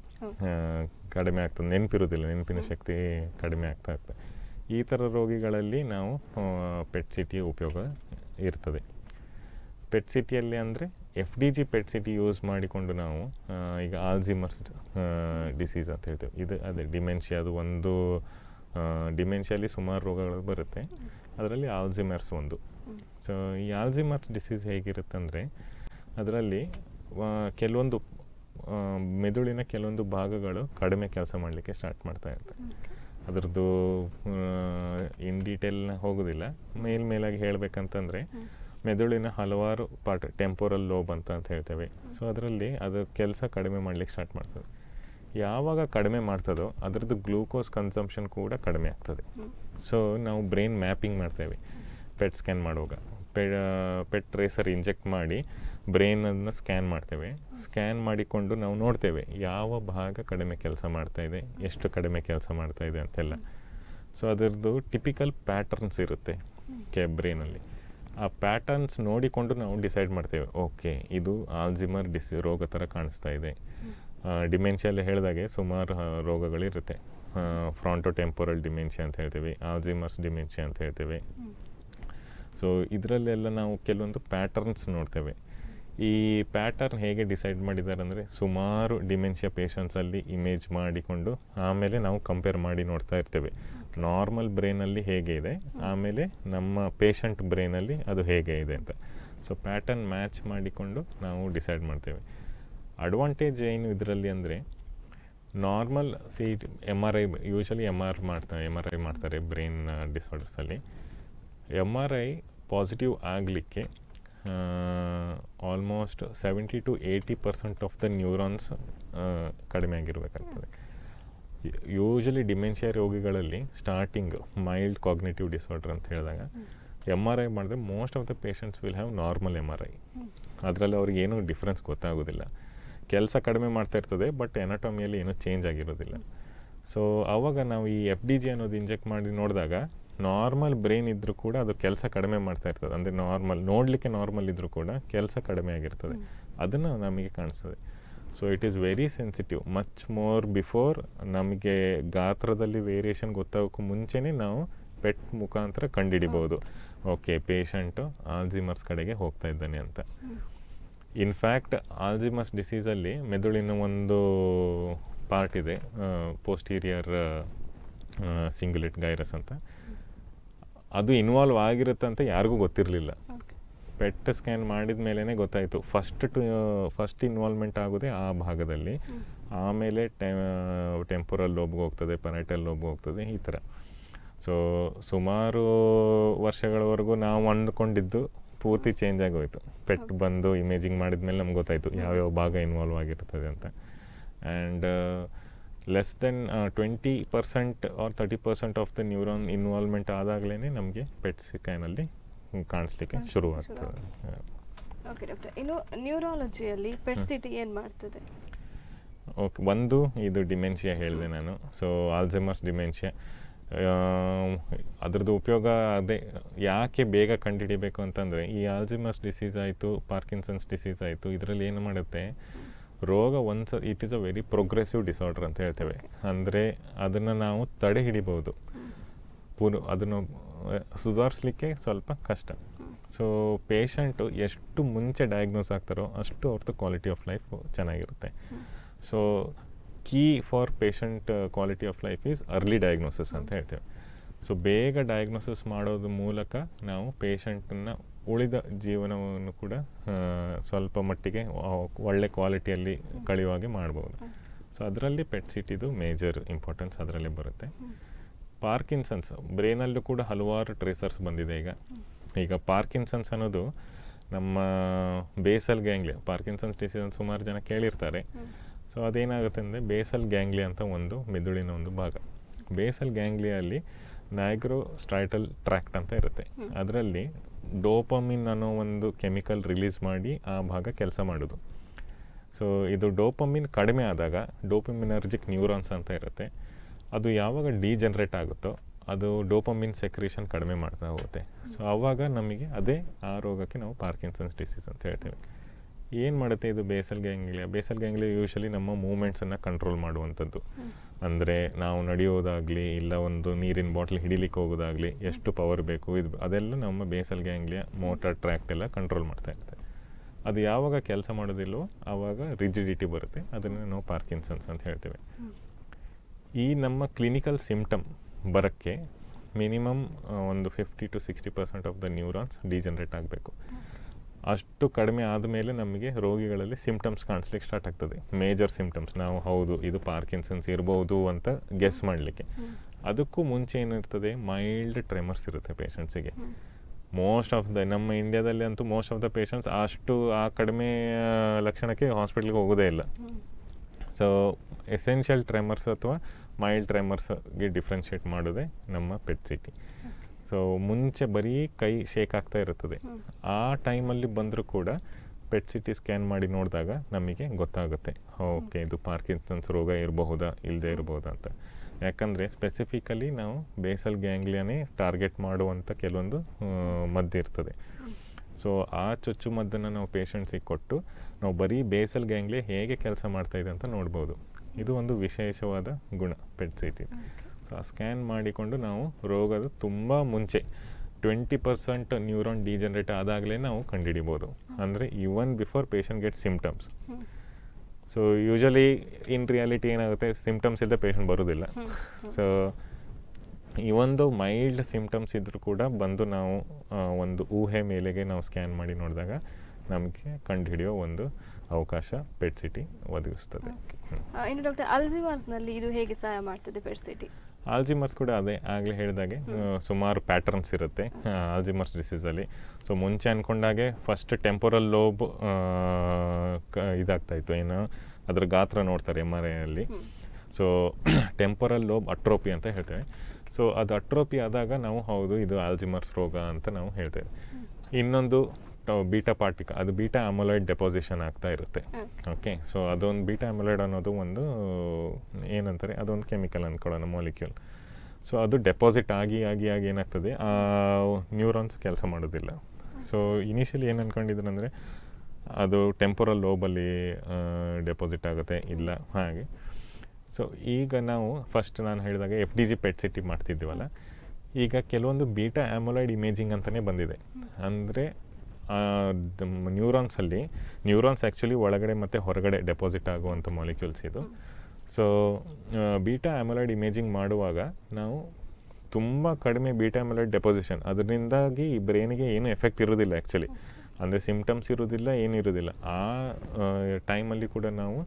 ಕಡಿಮೆ ಆಗ್ತದೆ ನೆನಪಿರೋದಿಲ್ಲ ನೆನಪಿನ ಶಕ್ತಿ ಕಡಿಮೆ ಆಗ್ತಾ ಆಗ್ತದೆ ಈ ಥರ ರೋಗಿಗಳಲ್ಲಿ ನಾವು ಪೆಟ್ ಸಿಟಿಯ ಉಪಯೋಗ ಇರ್ತದೆ ಪೆಟ್ ಸಿಟಿಯಲ್ಲಿ ಅಂದರೆ F D G PET CT use ಮಾಡಿಕೊಂಡು ನಾವು ಈಗ ಆಲ್ಝಿಮರ್ಸ್ ಡಿಸೀಸ್ ಅಂತ ಹೇಳ್ತೇವೆ ಇದು ಅದೇ ಡಿಮೆನ್ಷಿಯಾದು ಒಂದು ಡಿಮೆನ್ಷಿಯಲ್ಲಿ ಸುಮಾರು ರೋಗಗಳು ಬರುತ್ತೆ ಅದರಲ್ಲಿ ಆಲ್ಝಿಮರ್ಸ್ ಒಂದು ಸೊ ಈ ಆಲ್ಝಿಮರ್ಸ್ ಡಿಸೀಸ್ ಅಂದರೆ ಅದರಲ್ಲಿ ಕೆಲವೊಂದು ಮೆದುಳಿನ ಕೆಲವೊಂದು ಭಾಗಗಳು ಕಡಿಮೆ ಕೆಲಸ ಮಾಡಲಿಕ್ಕೆ ಸ್ಟಾರ್ಟ್ ಮಾಡ್ತಾ ಇರುತ್ತೆ ಅದರದ್ದು ಇನ್ ಡೀಟೇಲ್ ಹೋಗೋದಿಲ್ಲ ಮೇಲ್ಮೇಲಾಗಿ ಹೇಳಬೇಕಂತಂದರೆ ಮೆದುಳಿನ ಹಲವಾರು ಪಾರ್ಟ್ ಟೆಂಪೋರಲ್ ಲೋಬ್ ಅಂತ ಅಂತ ಹೇಳ್ತೇವೆ ಸೊ ಅದರಲ್ಲಿ ಅದು ಕೆಲಸ ಕಡಿಮೆ ಮಾಡಲಿಕ್ಕೆ ಸ್ಟಾರ್ಟ್ ಮಾಡ್ತದೆ ಯಾವಾಗ ಕಡಿಮೆ ಮಾಡ್ತದೋ ಅದರದ್ದು ಗ್ಲೂಕೋಸ್ ಕನ್ಸಂಪ್ಷನ್ ಕೂಡ ಕಡಿಮೆ ಆಗ್ತದೆ ಸೊ ನಾವು ಬ್ರೈನ್ ಮ್ಯಾಪಿಂಗ್ ಮಾಡ್ತೇವೆ ಪೆಟ್ ಸ್ಕ್ಯಾನ್ ಮಾಡುವಾಗ ಪೆ ಪೆಟ್ ಟ್ರೇಸರ್ ಇಂಜೆಕ್ಟ್ ಮಾಡಿ ಬ್ರೈನನ್ನು ಸ್ಕ್ಯಾನ್ ಮಾಡ್ತೇವೆ ಸ್ಕ್ಯಾನ್ ಮಾಡಿಕೊಂಡು ನಾವು ನೋಡ್ತೇವೆ ಯಾವ ಭಾಗ ಕಡಿಮೆ ಕೆಲಸ ಇದೆ ಎಷ್ಟು ಕಡಿಮೆ ಕೆಲಸ ಇದೆ ಅಂತೆಲ್ಲ ಸೊ ಅದರದ್ದು ಟಿಪಿಕಲ್ ಪ್ಯಾಟರ್ನ್ಸ್ ಇರುತ್ತೆ ಕೆ ಬ್ರೈನಲ್ಲಿ ಆ ಪ್ಯಾಟರ್ನ್ಸ್ ನೋಡಿಕೊಂಡು ನಾವು ಡಿಸೈಡ್ ಮಾಡ್ತೇವೆ ಓಕೆ ಇದು ಆಲ್ಝಿಮರ್ ಡಿಸ್ ರೋಗ ಥರ ಕಾಣಿಸ್ತಾ ಇದೆ ಡಿಮೆನ್ಷಿಯಲ್ಲಿ ಹೇಳಿದಾಗೆ ಸುಮಾರು ರೋಗಗಳಿರುತ್ತೆ ಫ್ರಾಂಟೋ ಟೆಂಪೊರಲ್ ಡಿಮೆನ್ಷಿಯಾ ಅಂತ ಹೇಳ್ತೀವಿ ಆಲ್ಜಿಮರ್ಸ್ ಡಿಮೆನ್ಷಿಯಾ ಅಂತ ಹೇಳ್ತೀವಿ ಸೊ ಇದರಲ್ಲೆಲ್ಲ ನಾವು ಕೆಲವೊಂದು ಪ್ಯಾಟರ್ನ್ಸ್ ನೋಡ್ತೇವೆ ಈ ಪ್ಯಾಟರ್ನ್ ಹೇಗೆ ಡಿಸೈಡ್ ಮಾಡಿದ್ದಾರೆ ಅಂದರೆ ಸುಮಾರು ಡಿಮೆನ್ಷಿಯಾ ಪೇಷಂಟ್ಸಲ್ಲಿ ಇಮೇಜ್ ಮಾಡಿಕೊಂಡು ಆಮೇಲೆ ನಾವು ಕಂಪೇರ್ ಮಾಡಿ ನೋಡ್ತಾ ಇರ್ತೇವೆ ನಾರ್ಮಲ್ ಬ್ರೈನಲ್ಲಿ ಹೇಗೆ ಇದೆ ಆಮೇಲೆ ನಮ್ಮ ಪೇಷಂಟ್ ಬ್ರೈನಲ್ಲಿ ಅದು ಹೇಗೆ ಇದೆ ಅಂತ ಸೊ ಪ್ಯಾಟರ್ನ್ ಮ್ಯಾಚ್ ಮಾಡಿಕೊಂಡು ನಾವು ಡಿಸೈಡ್ ಮಾಡ್ತೇವೆ ಅಡ್ವಾಂಟೇಜ್ ಏನು ಇದರಲ್ಲಿ ಅಂದರೆ normal C M R I usually M R ಮಾಡ್ತಾ ಎಮ್ ಆರ್ ಐ ಮಾಡ್ತಾರೆ ಬ್ರೈನ್ ಡಿಸಾರ್ಡರ್ಸಲ್ಲಿ ಎಮ್ ಆರ್ ಐ ಪಾಸಿಟಿವ್ ಆಗಲಿಕ್ಕೆ almost seventy to eighty percent of the neurons ಕಡಿಮೆ ಆಗಿರಬೇಕಾಗ್ತದೆ ಯೂಶ್ವಲಿ ಡಿಮೆನ್ಷಿಯಾ ರೋಗಿಗಳಲ್ಲಿ ಸ್ಟಾರ್ಟಿಂಗ್ ಮೈಲ್ಡ್ ಕಾಗ್ನೇಟಿವ್ ಡಿಸಾರ್ಡರ್ ಅಂತ ಹೇಳಿದಾಗ ಎಮ್ ಆರ್ ಐ ಮಾಡಿದ್ರೆ most of the patients will have normal M R I ಅದರಲ್ಲಿ ಅವ್ರಿಗೆ ಏನೂ ಡಿಫ್ರೆನ್ಸ್ ಗೊತ್ತಾಗೋದಿಲ್ಲ ಕೆಲಸ ಕಡಿಮೆ ಮಾಡ್ತಾ ಇರ್ತದೆ ಬಟ್ ಎನಟಮಿಯಲ್ಲಿ ಏನೂ ಚೇಂಜ್ ಆಗಿರೋದಿಲ್ಲ ಸೊ ಆವಾಗ ನಾವು ಈ ಎಫ್ ಡಿ ಜಿ ಅನ್ನೋದು ಇಂಜೆಕ್ಟ್ ಮಾಡಿ ನೋಡಿದಾಗ ನಾರ್ಮಲ್ ಬ್ರೈನ್ ಇದ್ದರೂ ಕೂಡ ಅದು ಕೆಲಸ ಕಡಿಮೆ ಮಾಡ್ತಾ ಇರ್ತದೆ ಅಂದರೆ ನಾರ್ಮಲ್ ನೋಡಲಿಕ್ಕೆ ನಾರ್ಮಲ್ ಇದ್ದರೂ ಕೂಡ ಕೆಲಸ ಕಡಿಮೆ ಆಗಿರ್ತದೆ ಅದನ್ನು ನಮಗೆ ಕಾಣಿಸ್ತದೆ so it is very sensitive much more before ನಮಗೆ ಗಾತ್ರದಲ್ಲಿ ವೇರಿಯೇಷನ್ ಗೊತ್ತಾಗೋಕ್ಕೂ ಮುಂಚೆನೇ ನಾವು ಪೆಟ್ ಮುಖಾಂತರ ಕಂಡುಹಿಡಿಬೋದು ಓಕೆ ಪೇಷಂಟು ಆಲ್ಝಿಮರ್ಸ್ ಕಡೆಗೆ ಹೋಗ್ತಾ ಇದ್ದಾನೆ ಅಂತ ಇನ್ಫ್ಯಾಕ್ಟ್ ಆಲ್ಜಿಮಸ್ ಡಿಸೀಸಲ್ಲಿ ಮೆದುಳಿನ ಒಂದು ಪಾರ್ಟ್ ಇದೆ ಪೋಸ್ಟೀರಿಯರ್ ಸಿಂಗುಲೇಟ್ ಗೈರಸ್ ಅಂತ ಅದು ಇನ್ವಾಲ್ವ್ ಆಗಿರುತ್ತೆ ಅಂತ ಯಾರಿಗೂ ಗೊತ್ತಿರಲಿಲ್ಲ ಪೆಟ್ ಸ್ಕ್ಯಾನ್ ಮಾಡಿದ ಮೇಲೇ ಗೊತ್ತಾಯಿತು ಫಸ್ಟ್ ಟು ಫಸ್ಟ್ ಇನ್ವಾಲ್ವ್ಮೆಂಟ್ ಆಗೋದೆ ಆ ಭಾಗದಲ್ಲಿ ಆಮೇಲೆ ಟೆ ಟೆಂಪೊರಲ್ ಲೋಬ್ಗೆ ಹೋಗ್ತದೆ ಪೆರೈಟಲ್ ಲೋಬ್ಗೆ ಹೋಗ್ತದೆ ಈ ಥರ ಸೊ ಸುಮಾರು ವರ್ಷಗಳವರೆಗೂ ನಾವು ಅಂದ್ಕೊಂಡಿದ್ದು ಪೂರ್ತಿ ಚೇಂಜ್ ಆಗೋಯ್ತು ಪೆಟ್ ಬಂದು ಇಮೇಜಿಂಗ್ ಮಾಡಿದ್ಮೇಲೆ ನಮ್ಗೆ ಗೊತ್ತಾಯಿತು ಯಾವ್ಯಾವ ಭಾಗ ಇನ್ವಾಲ್ವ್ ಆಗಿರ್ತದೆ ಅಂತ and less than twenty percent or thirty percent of the neuron involvement ಆದಾಗಲೇ ನಮಗೆ ಪೆಟ್ ಕೈನಲ್ಲಿ ಕಾಣಿಸ್ಲಿಕ್ಕೆ ಆಗ್ತದೆ ಓಕೆ ಡಾಕ್ಟರ್ ನ್ಯೂರಾಲಜಿಯಲ್ಲಿ ಪೆಟ್ ಸಿಟಿ ಏನು ಮಾಡ್ತದೆ ಓಕೆ ಒಂದು ಇದು ಡಿಮೆನ್ಷಿಯಾ ಹೇಳಿದೆ ನಾನು ಸೊ ಆಲ್ಝೆಮರ್ಸ್ ಡಿಮೆನ್ಷಿಯಾ ಅದರದ್ದು ಉಪಯೋಗ ಅದೇ ಯಾಕೆ ಬೇಗ ಕಂಡುಹಿಡಿಬೇಕು ಅಂತಂದರೆ ಈ ಆಲ್ಜಿಮಸ್ ಡಿಸೀಸ್ ಆಯಿತು ಪಾರ್ಕಿನ್ಸನ್ಸ್ ಡಿಸೀಸ್ ಆಯಿತು ಇದರಲ್ಲಿ ಏನು ಮಾಡುತ್ತೆ ರೋಗ ಒಂದು it is a very progressive disorder ಅಂತ ಹೇಳ್ತೇವೆ ಅಂದರೆ ಅದನ್ನು ನಾವು ತಡೆ ಹಿಡಿಬೋದು ಪುನಃ ಅದನ್ನು ಸುಧಾರಿಸ್ಲಿಕ್ಕೆ ಸ್ವಲ್ಪ ಕಷ್ಟ ಸೊ ಪೇಷಂಟು ಎಷ್ಟು ಮುಂಚೆ ಡಯಾಗ್ನೋಸ್ ಆಗ್ತಾರೋ ಅಷ್ಟು ಅವ್ರದ್ದು ಕ್ವಾಲಿಟಿ ಆಫ್ ಲೈಫ್ ಚೆನ್ನಾಗಿರುತ್ತೆ so key for patient quality of life is early diagnosis ಅಂತ ಹೇಳ್ತೇವೆ ಸೊ ಬೇಗ ಡಯಾಗ್ನೋಸಿಸ್ ಮಾಡೋದ್ರ ಮೂಲಕ ನಾವು ಪೇಷಂಟನ್ನು ಉಳಿದ ಜೀವನವನ್ನು ಕೂಡ ಸ್ವಲ್ಪ ಮಟ್ಟಿಗೆ ಒಳ್ಳೆ ಕ್ವಾಲಿಟಿಯಲ್ಲಿ ಕಳೆಯುವ ಹಾಗೆ ಮಾಡ್ಬೋದು ಸೊ ಅದರಲ್ಲಿ ಪೆಟ್ ಸಿಟಿದು ಮೇಜರ್ ಇಂಪಾರ್ಟೆನ್ಸ್ ಅದರಲ್ಲಿ ಬರುತ್ತೆ ಪಾರ್ಕಿನ್ಸನ್ಸ್ ಬ್ರೈನಲ್ಲೂ ಕೂಡ ಹಲವಾರು ಟ್ರೇಸರ್ಸ್ ಬಂದಿದೆ ಈಗ ಈಗ ಪಾರ್ಕಿನ್ಸನ್ಸ್ ಅನ್ನೋದು ನಮ್ಮ ಬೇಸಲ್ ಗ್ಯಾಂಗ್ಲಿಯ ಪಾರ್ಕಿನ್ಸನ್ಸ್ ಡಿಸೀಸ್ ಸುಮಾರು ಜನ ಕೇಳಿರ್ತಾರೆ ಸೊ ಅದೇನಾಗುತ್ತೆ ಅಂದರೆ ಬೇಸಲ್ ಗ್ಯಾಂಗ್ಲಿ ಅಂತ ಒಂದು ಮೆದುಳಿನ ಒಂದು ಭಾಗ ಬೇಸಲ್ ಗ್ಯಾಂಗ್ಲಿಯಲ್ಲಿ ನ್ಯಾಗ್ರೋ ಸ್ಟ್ರೈಟಲ್ ಟ್ರ್ಯಾಕ್ಟ್ ಅಂತ ಇರುತ್ತೆ ಅದರಲ್ಲಿ ಡೋಪಮಿನ್ ಅನ್ನೋ ಒಂದು ಕೆಮಿಕಲ್ ರಿಲೀಸ್ ಮಾಡಿ ಆ ಭಾಗ ಕೆಲಸ ಮಾಡೋದು ಸೊ ಇದು ಡೋಪಮಿನ್ ಕಡಿಮೆ ಆದಾಗ ಡೋಪಮಿನರ್ಜಿಕ್ ನ್ಯೂರಾನ್ಸ್ ಅಂತ ಇರುತ್ತೆ ಅದು ಯಾವಾಗ ಡಿಜನ್ರೇಟ್ ಆಗುತ್ತೋ ಅದು ಡೋಪಮಿನ್ ಸೆಕ್ರೇಷನ್ ಕಡಿಮೆ ಮಾಡ್ತಾ ಹೋಗುತ್ತೆ ಸೊ ಆವಾಗ ನಮಗೆ ಅದೇ ಆ ರೋಗಕ್ಕೆ ನಾವು ಪಾರ್ಕಿನ್ಸನ್ಸ್ ಡಿಸೀಸ್ ಅಂತ ಹೇಳ್ತೇವೆ ಏನು ಮಾಡುತ್ತೆ ಇದು basal ganglia basal ganglia usually ನಮ್ಮ ಮೂಮೆಂಟ್ಸನ್ನು ಕಂಟ್ರೋಲ್ ಮಾಡುವಂಥದ್ದು ಅಂದರೆ ನಾವು ನಡೆಯೋದಾಗಲಿ ಇಲ್ಲ ಒಂದು ನೀರಿನ ಬಾಟ್ಲ್ ಹಿಡಿಲಿಕ್ಕೆ ಹೋಗೋದಾಗಲಿ ಎಷ್ಟು ಪವರ್ ಬೇಕು ಇದು ಅದೆಲ್ಲ ನಮ್ಮ ಬೇಸಲ್ ಗ್ಯಾಂಗ್ಲಿಯಾ ಮೋಟರ್ ಟ್ರ್ಯಾಕ್ಟ್ ಎಲ್ಲ ಕಂಟ್ರೋಲ್ ಮಾಡ್ತಾ ಇರುತ್ತೆ ಅದು ಯಾವಾಗ ಕೆಲಸ ಮಾಡೋದಿಲ್ಲೋ ಆವಾಗ ರಿಜಿಡಿಟಿ ಬರುತ್ತೆ ಅದನ್ನು ನಾವು ಪಾರ್ಕಿನ್ಸನ್ಸ್ ಅಂತ ಹೇಳ್ತೇವೆ ಈ ನಮ್ಮ ಕ್ಲಿನಿಕಲ್ ಸಿಮ್ಟಮ್ ಬರೋಕ್ಕೆ ಮಿನಿಮಮ್ ಒಂದು fifty to sixty percent of the neurons degenerate ಆಗಬೇಕು ಅಷ್ಟು ಕಡಿಮೆ ಆದಮೇಲೆ ನಮಗೆ ರೋಗಿಗಳಲ್ಲಿ ಸಿಂಪ್ಟಮ್ಸ್ ಕಾಣಿಸ್ಲಿಕ್ಕೆ ಸ್ಟಾರ್ಟ್ ಆಗ್ತದೆ ಮೇಜರ್ ಸಿಂಪ್ಟಮ್ಸ್ ನಾವು ಹೌದು ಇದು ಪಾರ್ಕಿನ್ಸನ್ಸ್ ಇರ್ಬೋದು ಅಂತ ಗೆಸ್ ಮಾಡಲಿಕ್ಕೆ ಅದಕ್ಕೂ ಮುಂಚೆ ಏನಿರ್ತದೆ ಮೈಲ್ಡ್ ಟ್ರೆಮರ್ಸ್ ಇರುತ್ತೆ ಪೇಷಂಟ್ಸಿಗೆ ಮೋಸ್ಟ್ ಆಫ್ ದ ನಮ್ಮ ಇಂಡಿಯಾದಲ್ಲಿ ಅಂತೂ ಮೋಸ್ಟ್ ಆಫ್ ದ ಪೇಷಂಟ್ಸ್ ಅಷ್ಟು ಆ ಕಡಿಮೆ ಲಕ್ಷಣಕ್ಕೆ ಹಾಸ್ಪಿಟ್ಲಿಗೆ ಹೋಗೋದೇ ಇಲ್ಲ ಸೊ ಎಸೆನ್ಷಿಯಲ್ ಟ್ರೆಮರ್ಸ್ ಅಥವಾ ಮೈಲ್ಡ್ ಟ್ರೆಮರ್ಸ್ಗೆ ಡಿಫ್ರೆನ್ಷಿಯೇಟ್ ಮಾಡೋದೇ ನಮ್ಮ ಪೆಟ್ ಸಿಟಿ ಸೊ ಮುಂಚೆ ಬರೀ ಕೈ ಶೇಕ್ ಆಗ್ತಾ ಇರುತ್ತದೆ ಆ ಟೈಮಲ್ಲಿ ಬಂದರೂ ಕೂಡ ಪೆಟ್ ಸಿಟಿ ಸ್ಕ್ಯಾನ್ ಮಾಡಿ ನೋಡಿದಾಗ ನಮಗೆ ಗೊತ್ತಾಗುತ್ತೆ ಓಕೆ ಇದು ಪಾರ್ಕಿನ್ಸನ್ಸ್ ರೋಗ ಇರಬಹುದಾ ಇಲ್ಲದೆ ಇರಬಹುದಾ ಅಂತ ಯಾಕಂದರೆ ಸ್ಪೆಸಿಫಿಕಲಿ ನಾವು ಬೇಸಲ್ ಗ್ಯಾಂಗ್ಲಿಯಾನೇ ಟಾರ್ಗೆಟ್ ಮಾಡುವಂಥ ಕೆಲವೊಂದು ಮದ್ದು ಇರ್ತದೆ ಸೊ ಆ ಮದ್ದನ್ನು ನಾವು ಪೇಷಂಟ್ಸಿಗೆ ಕೊಟ್ಟು ನಾವು ಬರೀ ಬೇಸಲ್ ಗ್ಯಾಂಗ್ಲಿಯಾ ಹೇಗೆ ಕೆಲಸ ಮಾಡ್ತಾಯಿದೆ ಅಂತ ನೋಡ್ಬೋದು ಇದು ಒಂದು ವಿಶೇಷವಾದ ಗುಣ ಪೆಟ್ ಸಿಟಿ ಸೊ ಆ ಸ್ಕ್ಯಾನ್ ಮಾಡಿಕೊಂಡು ನಾವು ರೋಗದ ತುಂಬ ಮುಂಚೆ ಟ್ವೆಂಟಿ ಪರ್ಸೆಂಟ್ ನ್ಯೂರಾನ್ ಡಿಜನರೇಟ್ ಆದಾಗಲೇ ನಾವು ಕಂಡುಹಿಡಿಬೋದು ಅಂದರೆ even before patient get symptoms so usually in reality ಏನಾಗುತ್ತೆ ಸಿಂಪ್ಟಮ್ಸ್ ಇಲ್ಲದೆ ಪೇಷಂಟ್ ಬರೋದಿಲ್ಲ ಸೊ ಈ ಒಂದು ಮೈಲ್ಡ್ ಸಿಮ್ಟಮ್ಸ್ ಇದ್ದರೂ ಕೂಡ ಬಂದು ನಾವು ಒಂದು ಊಹೆ ಮೇಲೆಗೆ ನಾವು ಸ್ಕ್ಯಾನ್ ಮಾಡಿ ನೋಡಿದಾಗ ನಮಗೆ ಕಂಡುಹಿಡಿಯೋ ಒಂದು ಅವಕಾಶ ಪೆಟ್ ಸಿಟಿ e ಒದಗಿಸ್ತದೆ ಇನ್ನು ಡಾಕ್ಟರ್ ಇದು ಹೇಗೆ ಸಹಾಯ ಮಾಡ್ತದೆ ಪೆಟ್ ಸಿಟಿ e ಆಲ್ಜಿಮರ್ಸ್ ಕೂಡ ಅದೇ ಆಗಲೇ ಹೇಳಿದಾಗೆ ಸುಮಾರು ಪ್ಯಾಟರ್ನ್ಸ್ ಇರುತ್ತೆ ಆಲ್ಜಿಮರ್ಸ್ ಡಿಸೀಸಲ್ಲಿ ಸೊ ಮುಂಚೆ ಅಂದ್ಕೊಂಡಾಗೆ ಫಸ್ಟ್ ಟೆಂಪೊರಲ್ ಲೋಬ್ ಇದಾಗ್ತಾ ಇತ್ತು ಏನು ಅದರ ಗಾತ್ರ ನೋಡ್ತಾರೆ ಎಮ್ ಆರ್ ಐಯಲ್ಲಿ ಸೊ ಟೆಂಪೊರಲ್ ಲೋಬ್ ಅಟ್ರೋಪಿ ಅಂತ ಹೇಳ್ತೇವೆ ಸೊ ಅದು ಅಟ್ರೋಪಿ ಆದಾಗ ನಾವು ಹೌದು ಇದು ಆಲ್ಜಿಮರ್ಸ್ ರೋಗ ಅಂತ ನಾವು ಹೇಳ್ತೇವೆ ಇನ್ನೊಂದು ಬೀಟಾ ಪಾರ್ಟಿಕ ಅದು ಬೀಟಾ ಅಮೊಲಾಯ್ಡ್ ಡೆಪಾಸಿಷನ್ ಆಗ್ತಾ ಇರುತ್ತೆ ಓಕೆ ಸೊ ಅದೊಂದು ಬೀಟಾ ಅಮೊಲಾಯ್ಡ್ ಅನ್ನೋದು ಒಂದು ಏನಂತಾರೆ ಅದೊಂದು ಕೆಮಿಕಲ್ ಅಂದ್ಕೊಳ್ಳೋಣ ಮಾಲಿಕ್ಯೂಲ್ ಸೊ ಅದು ಡೆಪಾಸಿಟ್ ಆಗಿ ಆಗಿ ಆಗಿ ಏನಾಗ್ತದೆ ಆ ನ್ಯೂರಾನ್ಸ್ ಕೆಲಸ ಮಾಡೋದಿಲ್ಲ ಸೊ ಇನಿಷಿಯಲಿ ಏನು ಅಂದ್ಕೊಂಡಿದ್ರು ಅಂದರೆ ಅದು ಟೆಂಪೊರಲ್ ಲೋಬಲ್ಲಿ ಡೆಪಾಸಿಟ್ ಆಗುತ್ತೆ ಇಲ್ಲ ಹಾಗೆ ಸೊ ಈಗ ನಾವು ಫಸ್ಟ್ ನಾನು ಹೇಳಿದಾಗ F D G PET CT ಮಾಡ್ತಿದ್ದೀವಲ್ಲ ಈಗ ಕೆಲವೊಂದು ಬೀಟಾ ಆ್ಯಮೊಲೈಡ್ ಇಮೇಜಿಂಗ್ ಅಂತಲೇ ಬಂದಿದೆ ಅಂದರೆ ನ್ಯೂರಾನ್ಸಲ್ಲಿ ನ್ಯೂರಾನ್ಸ್ ಆ್ಯಕ್ಚುಲಿ ಒಳಗಡೆ ಮತ್ತು ಹೊರಗಡೆ ಡೆಪಾಸಿಟ್ ಆಗುವಂಥ ಮಾಲಿಕ್ಯೂಲ್ಸ್ ಇದು ಸೊ ಬೀಟಾ ಅಮೊಲಾಯ್ಡ್ ಇಮೇಜಿಂಗ್ ಮಾಡುವಾಗ ನಾವು ತುಂಬ ಕಡಿಮೆ ಬೀಟಾ ಆ್ಯಮಲಾಯ್ಡ್ ಡೆಪಾಸಿಷನ್ ಅದರಿಂದಾಗಿ ಬ್ರೈನಿಗೆ ಏನು ಎಫೆಕ್ಟ್ ಇರೋದಿಲ್ಲ ಆ್ಯಕ್ಚುಲಿ ಅಂದರೆ ಸಿಮ್ಟಮ್ಸ್ ಇರೋದಿಲ್ಲ ಇರೋದಿಲ್ಲ ಆ ಟೈಮಲ್ಲಿ ಕೂಡ ನಾವು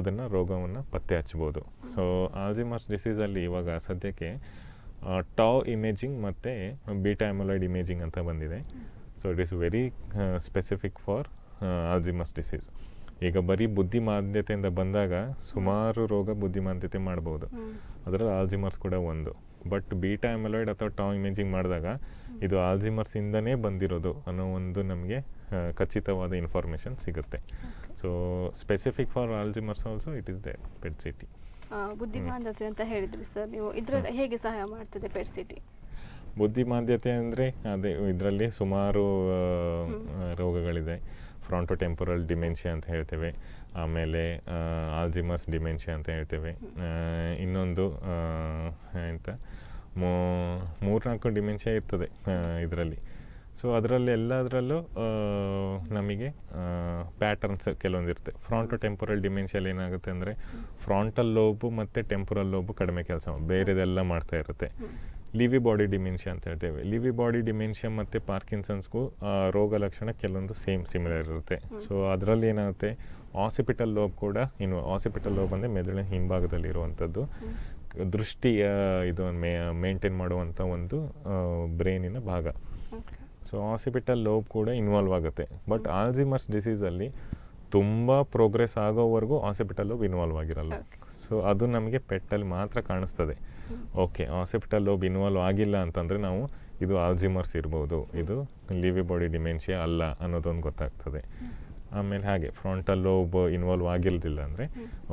ಅದನ್ನು ರೋಗವನ್ನು ಪತ್ತೆ ಹಚ್ಬೋದು ಸೊ ಆಝಿಮರ್ಸ್ ಡಿಸೀಸಲ್ಲಿ ಇವಾಗ ಸದ್ಯಕ್ಕೆ ಟಾವ್ ಇಮೇಜಿಂಗ್ ಮತ್ತು ಬೀಟಾ ಅಮೊಲಾಯ್ಡ್ ಇಮೇಜಿಂಗ್ ಅಂತ ಬಂದಿದೆ so it is very specific for Alzheimer's disease ಈಗ ಬರೀ ಬುದ್ಧಿಮಾಂದ್ಯತೆಯಿಂದ ಬಂದಾಗ ಸುಮಾರು ರೋಗ ಬುದ್ಧಿಮಾಂದ್ಯತೆ ಮಾಡ್ಬೋದು ಅದರಲ್ಲಿ ಆಲ್ಜಿಮರ್ಸ್ ಕೂಡ ಒಂದು ಬಟ್ ಬೀಟಾ ಎಮಲಾಯ್ಡ್ ಅಥವಾ ಟಾಂಗ್ ಇಮೇಜಿಂಗ್ ಮಾಡಿದಾಗ ಇದು ಆಲ್ಜಿಮರ್ಸಿಂದನೇ ಬಂದಿರೋದು ಅನ್ನೋ ಒಂದು ನಮಗೆ ಖಚಿತವಾದ ಇನ್ಫಾರ್ಮೇಷನ್ ಸಿಗುತ್ತೆ so specific for Alzheimer's also it is there PET CT ಬುದ್ಧಿಮಾಂದ್ಯತೆ ಅಂತ ಹೇಳಿದ್ರಿ ಸರ್ ನೀವು ಇದರಲ್ಲಿ ಹೇಗೆ ಸಹಾಯ ಮಾಡ್ತದೆ ಪೆಟ್ ಸಿಟಿ e ಬುದ್ಧಿಮಾಂದ್ಯತೆ ಅಂದರೆ ಅದೇ ಇದರಲ್ಲಿ ಸುಮಾರು ರೋಗಗಳಿದೆ ಫ್ರಾಂಟೋ ಟೆಂಪೊರಲ್ ಡಿಮೆನ್ಷಿಯಾ ಅಂತ ಹೇಳ್ತೇವೆ ಆಮೇಲೆ ಆಲ್ಜಿಮಸ್ ಡಿಮೆನ್ಷಿಯಾ ಅಂತ ಹೇಳ್ತೇವೆ ಇನ್ನೊಂದು ಎಂತ ಮೂ ಮೂರ್ನಾಲ್ಕು ಡಿಮೆನ್ಷಿಯಾ ಇರ್ತದೆ ಇದರಲ್ಲಿ ಸೊ ಅದರಲ್ಲಿ ಎಲ್ಲದರಲ್ಲೂ ನಮಗೆ ಪ್ಯಾಟರ್ನ್ಸ್ ಕೆಲವೊಂದಿರುತ್ತೆ ಇರುತ್ತೆ ಟೆಂಪೊರಲ್ ಡಿಮೆನ್ಷಿಯಲ್ಲಿ ಏನಾಗುತ್ತೆ ಅಂದರೆ ಫ್ರಾಂಟಲ್ ಲೋಬು ಮತ್ತು ಟೆಂಪೊರಲ್ ಲೋಬು ಕಡಿಮೆ ಕೆಲಸ ಬೇರೆದೆಲ್ಲ ಮಾಡ್ತಾ ಇರುತ್ತೆ ಲಿವಿ ಬಾಡಿ ಡಿಮೆನ್ಷಿಯಾ ಅಂತ ಹೇಳ್ತೇವೆ ಲಿವಿ ಬಾಡಿ ಡಿಮೆನ್ಷಿಯಾ ಮತ್ತು ಪಾರ್ಕಿನ್ಸನ್ಸ್ಗೂ ರೋಗ ಲಕ್ಷಣ ಕೆಲವೊಂದು ಸೇಮ್ ಸಿಮಿಲರ್ ಇರುತ್ತೆ ಸೊ ಅದರಲ್ಲಿ ಏನಾಗುತ್ತೆ ಆಸಿಪಿಟಲ್ ಲೋಬ್ ಕೂಡ ಇನ್ನು ಆಸಿಪಿಟಲ್ ಲೋಬ್ ಅಂದರೆ ಮೆದುಳಿನ ಹಿಂಭಾಗದಲ್ಲಿ ಇರುವಂಥದ್ದು ದೃಷ್ಟಿ ಇದು ಮೇ ಮೇಂಟೈನ್ ಮಾಡುವಂಥ ಒಂದು ಬ್ರೈನಿನ ಭಾಗ ಸೊ ಆಸಿಪಿಟಲ್ ಲೋಬ್ ಕೂಡ ಇನ್ವಾಲ್ವ್ ಆಗುತ್ತೆ ಬಟ್ ಆಲ್ಝಿಮರ್ಸ್ ಡಿಸೀಸಲ್ಲಿ ತುಂಬ ಪ್ರೋಗ್ರೆಸ್ ಆಗೋವರೆಗೂ ಆಸಿಪಿಟಲ್ ಲೋಬ್ ಇನ್ವಾಲ್ವ್ ಆಗಿರಲ್ಲ ಸೊ ಅದು ನಮಗೆ ಪೆಟ್ಟಲ್ಲಿ ಮಾತ್ರ ಕಾಣಿಸ್ತದೆ ಓಕೆ ಆಸೆಪ್ಟಲ್ ಲೋಬ್ ಇನ್ವಾಲ್ವ್ ಆಗಿಲ್ಲ ಅಂತಂದರೆ ನಾವು ಇದು ಆಲ್ಜಿಮರ್ಸ್ ಇರ್ಬೋದು ಇದು ಲಿವಿ ಬಾಡಿ ಡಿಮೆನ್ಷಿಯಾ ಅಲ್ಲ ಅನ್ನೋದೊಂದು ಗೊತ್ತಾಗ್ತದೆ ಆಮೇಲೆ ಹಾಗೆ ಫ್ರಾಂಟಲ್ ಲೋಬ್ ಇನ್ವಾಲ್ವ್ ಆಗಿಲ್ದಿಲ್ಲ ಅಂದರೆ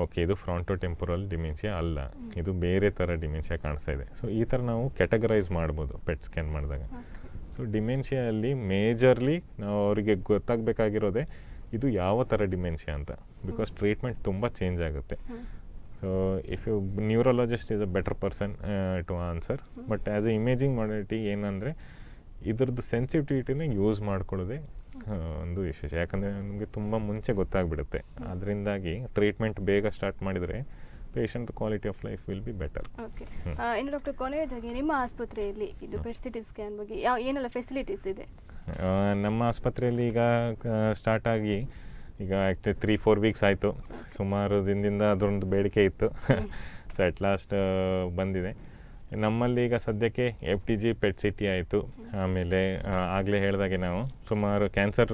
ಓಕೆ ಇದು ಫ್ರಾಂಟೋ ಟೆಂಪೊರಲ್ ಡಿಮೆನ್ಷಿಯಾ ಅಲ್ಲ ಇದು ಬೇರೆ ಥರ ಡಿಮೆನ್ಷಿಯಾ ಕಾಣಿಸ್ತಾ ಇದೆ ಸೊ ಈ ಥರ ನಾವು ಕೆಟಗರೈಸ್ ಮಾಡ್ಬೋದು ಪೆಟ್ ಸ್ಕ್ಯಾನ್ ಮಾಡಿದಾಗ ಸೊ ಡಿಮೆನ್ಷಿಯಲ್ಲಿ ಮೇಜರ್ಲಿ ನಾವು ಅವರಿಗೆ ಗೊತ್ತಾಗಬೇಕಾಗಿರೋದೆ ಇದು ಯಾವ ಥರ ಡಿಮೆನ್ಷಿಯಾ ಅಂತ ಬಿಕಾಸ್ ಟ್ರೀಟ್ಮೆಂಟ್ ತುಂಬ ಚೇಂಜ್ ಆಗುತ್ತೆ so if you neurologist is a better person to answer but mm a imaging as ಏನಂದರೆ ಇದ್ರದ್ದು ಸೆನ್ಸಿಟಿವಿಟಿನ ಯೂಸ್ ಮಾಡ್ಕೊಳ್ಳೋದೇ ಒಂದು ವಿಶೇಷ ಯಾಕಂದರೆ ನಮಗೆ ತುಂಬ ಮುಂಚೆ ಗೊತ್ತಾಗ್ಬಿಡುತ್ತೆ ಅದರಿಂದಾಗಿ ಟ್ರೀಟ್ಮೆಂಟ್ ಬೇಗ ಸ್ಟಾರ್ಟ್ ಮಾಡಿದರೆ patient quality of life will be better okay ಇನ್ನು ಡಾಕ್ಟರ್ ಕೊನೆಯದಾಗಿ ನಿಮ್ಮ ಆಸ್ಪತ್ರೆಯಲ್ಲಿ ಇದು ಬೆಡ್ ಸಿಟಿ ಸ್ಕ್ಯಾನ್ ಬಗ್ಗೆ ಯಾವ ಏನೆಲ್ಲ ಫೆಸಿಲಿಟೀಸ್ ಇದೆ ನಮ್ಮ ಆಸ್ಪತ್ರೆಯಲ್ಲಿ ಈಗ ಸ್ಟಾರ್ಟ್ ಆಗಿ ಈಗ ಆ್ಯಕ್ಚುಲಿ ತ್ರೀ ಫೋರ್ ವೀಕ್ಸ್ ಆಯಿತು ಸುಮಾರು ದಿನದಿಂದ ಅದರೊಂದು ಬೇಡಿಕೆ ಇತ್ತು ಸೊ ಅಟ್ ಲಾಸ್ಟ್ ಬಂದಿದೆ ನಮ್ಮಲ್ಲಿ ಈಗ ಸದ್ಯಕ್ಕೆ F T G PET CT ಆಯಿತು ಆಮೇಲೆ ಆಗಲೇ ಹೇಳಿದಾಗೆ ನಾವು ಸುಮಾರು ಕ್ಯಾನ್ಸರ್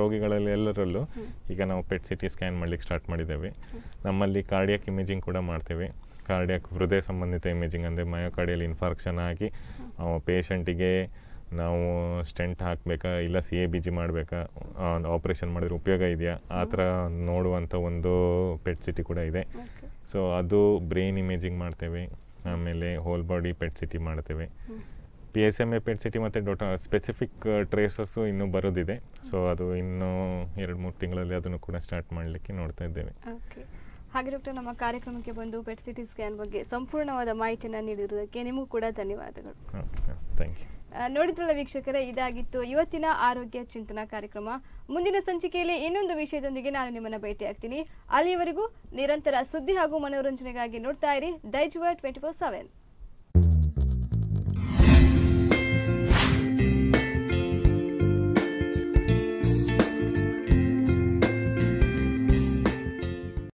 ರೋಗಿಗಳಲ್ಲಿ ಎಲ್ಲರಲ್ಲೂ ಈಗ ನಾವು ಪೆಟ್ ಸಿಟಿ ಸ್ಕ್ಯಾನ್ ಮಾಡಲಿಕ್ಕೆ ಸ್ಟಾರ್ಟ್ ಮಾಡಿದ್ದೇವೆ ನಮ್ಮಲ್ಲಿ ಕಾರ್ಡಿಯಾಕ್ ಇಮೇಜಿಂಗ್ ಕೂಡ ಮಾಡ್ತೇವೆ ಕಾರ್ಡಿಯಾಕ್ ಹೃದಯ ಸಂಬಂಧಿತ ಇಮೇಜಿಂಗ್ ಅಂದರೆ ಮಯೋಕಾರ್ಡಿಯಲ್ ಇನ್ಫಾರ್ಕ್ಷನ್ ಆಗಿ ಪೇಷಂಟಿಗೆ ನಾವು ಸ್ಟೆಂಟ್ ಹಾಕಬೇಕಾ ಇಲ್ಲ ಸಿ ಎ ಬಿ ಜಿ ಮಾಡಬೇಕಾ ಆಪ್ರೇಷನ್ ಮಾಡಿದ್ರೆ ಉಪಯೋಗ ಇದೆಯಾ ಆ ಥರ ನೋಡುವಂಥ ಒಂದು ಪೆಟ್ ಸಿಟಿ ಕೂಡ ಇದೆ ಸೊ ಅದು ಬ್ರೈನ್ ಇಮೇಜಿಂಗ್ ಮಾಡ್ತೇವೆ ಆಮೇಲೆ ಹೋಲ್ ಬಾಡಿ ಪೆಟ್ ಸಿಟಿ ಮಾಡ್ತೇವೆ P S M A PET CT ಮತ್ತು ಡೊಟ ಸ್ಪೆಸಿಫಿಕ್ ಟ್ರೇಸಸ್ಸು ಇನ್ನೂ ಬರೋದಿದೆ ಸೊ ಅದು ಇನ್ನೂ ಎರಡು ಮೂರು ತಿಂಗಳಲ್ಲಿ ಅದನ್ನು ಕೂಡ ಸ್ಟಾರ್ಟ್ ಮಾಡಲಿಕ್ಕೆ ನೋಡ್ತಾ ಇದ್ದೇವೆ ಹಾಗೆ ಡಾಕ್ಟರ್ ನಮ್ಮ ಕಾರ್ಯಕ್ರಮಕ್ಕೆ ಬಂದು ಪೆಟ್ ಸಿಟಿ ಸ್ಕ್ಯಾನ್ ಬಗ್ಗೆ ಸಂಪೂರ್ಣವಾದ ಮಾಹಿತಿಯನ್ನು ನೀಡಿರುವುದಕ್ಕೆ ನಿಮಗೂ ಕೂಡ ಧನ್ಯವಾದಗಳು ಥ್ಯಾಂಕ್ ಯು ನೋಡಿದ್ರಲ್ಲ ವೀಕ್ಷಕರೇ ಇದಾಗಿತ್ತು ಇವತ್ತಿನ ಆರೋಗ್ಯ ಚಿಂತನಾ ಕಾರ್ಯಕ್ರಮ ಮುಂದಿನ ಸಂಚಿಕೆಯಲ್ಲಿ ಇನ್ನೊಂದು ವಿಷಯದೊಂದಿಗೆ ನಾನು ನಿಮ್ಮನ್ನು ಭೇಟಿಯಾಗ್ತೀನಿ ಅಲ್ಲಿಯವರೆಗೂ ನಿರಂತರ ಸುದ್ದಿ ಹಾಗೂ ಮನೋರಂಜನೆಗಾಗಿ ನೋಡ್ತಾ ಇರಿ ದೈಜ್ವರ್ ಟ್ವೆಂಟಿ ಫೋರ್ ಸೆವೆನ್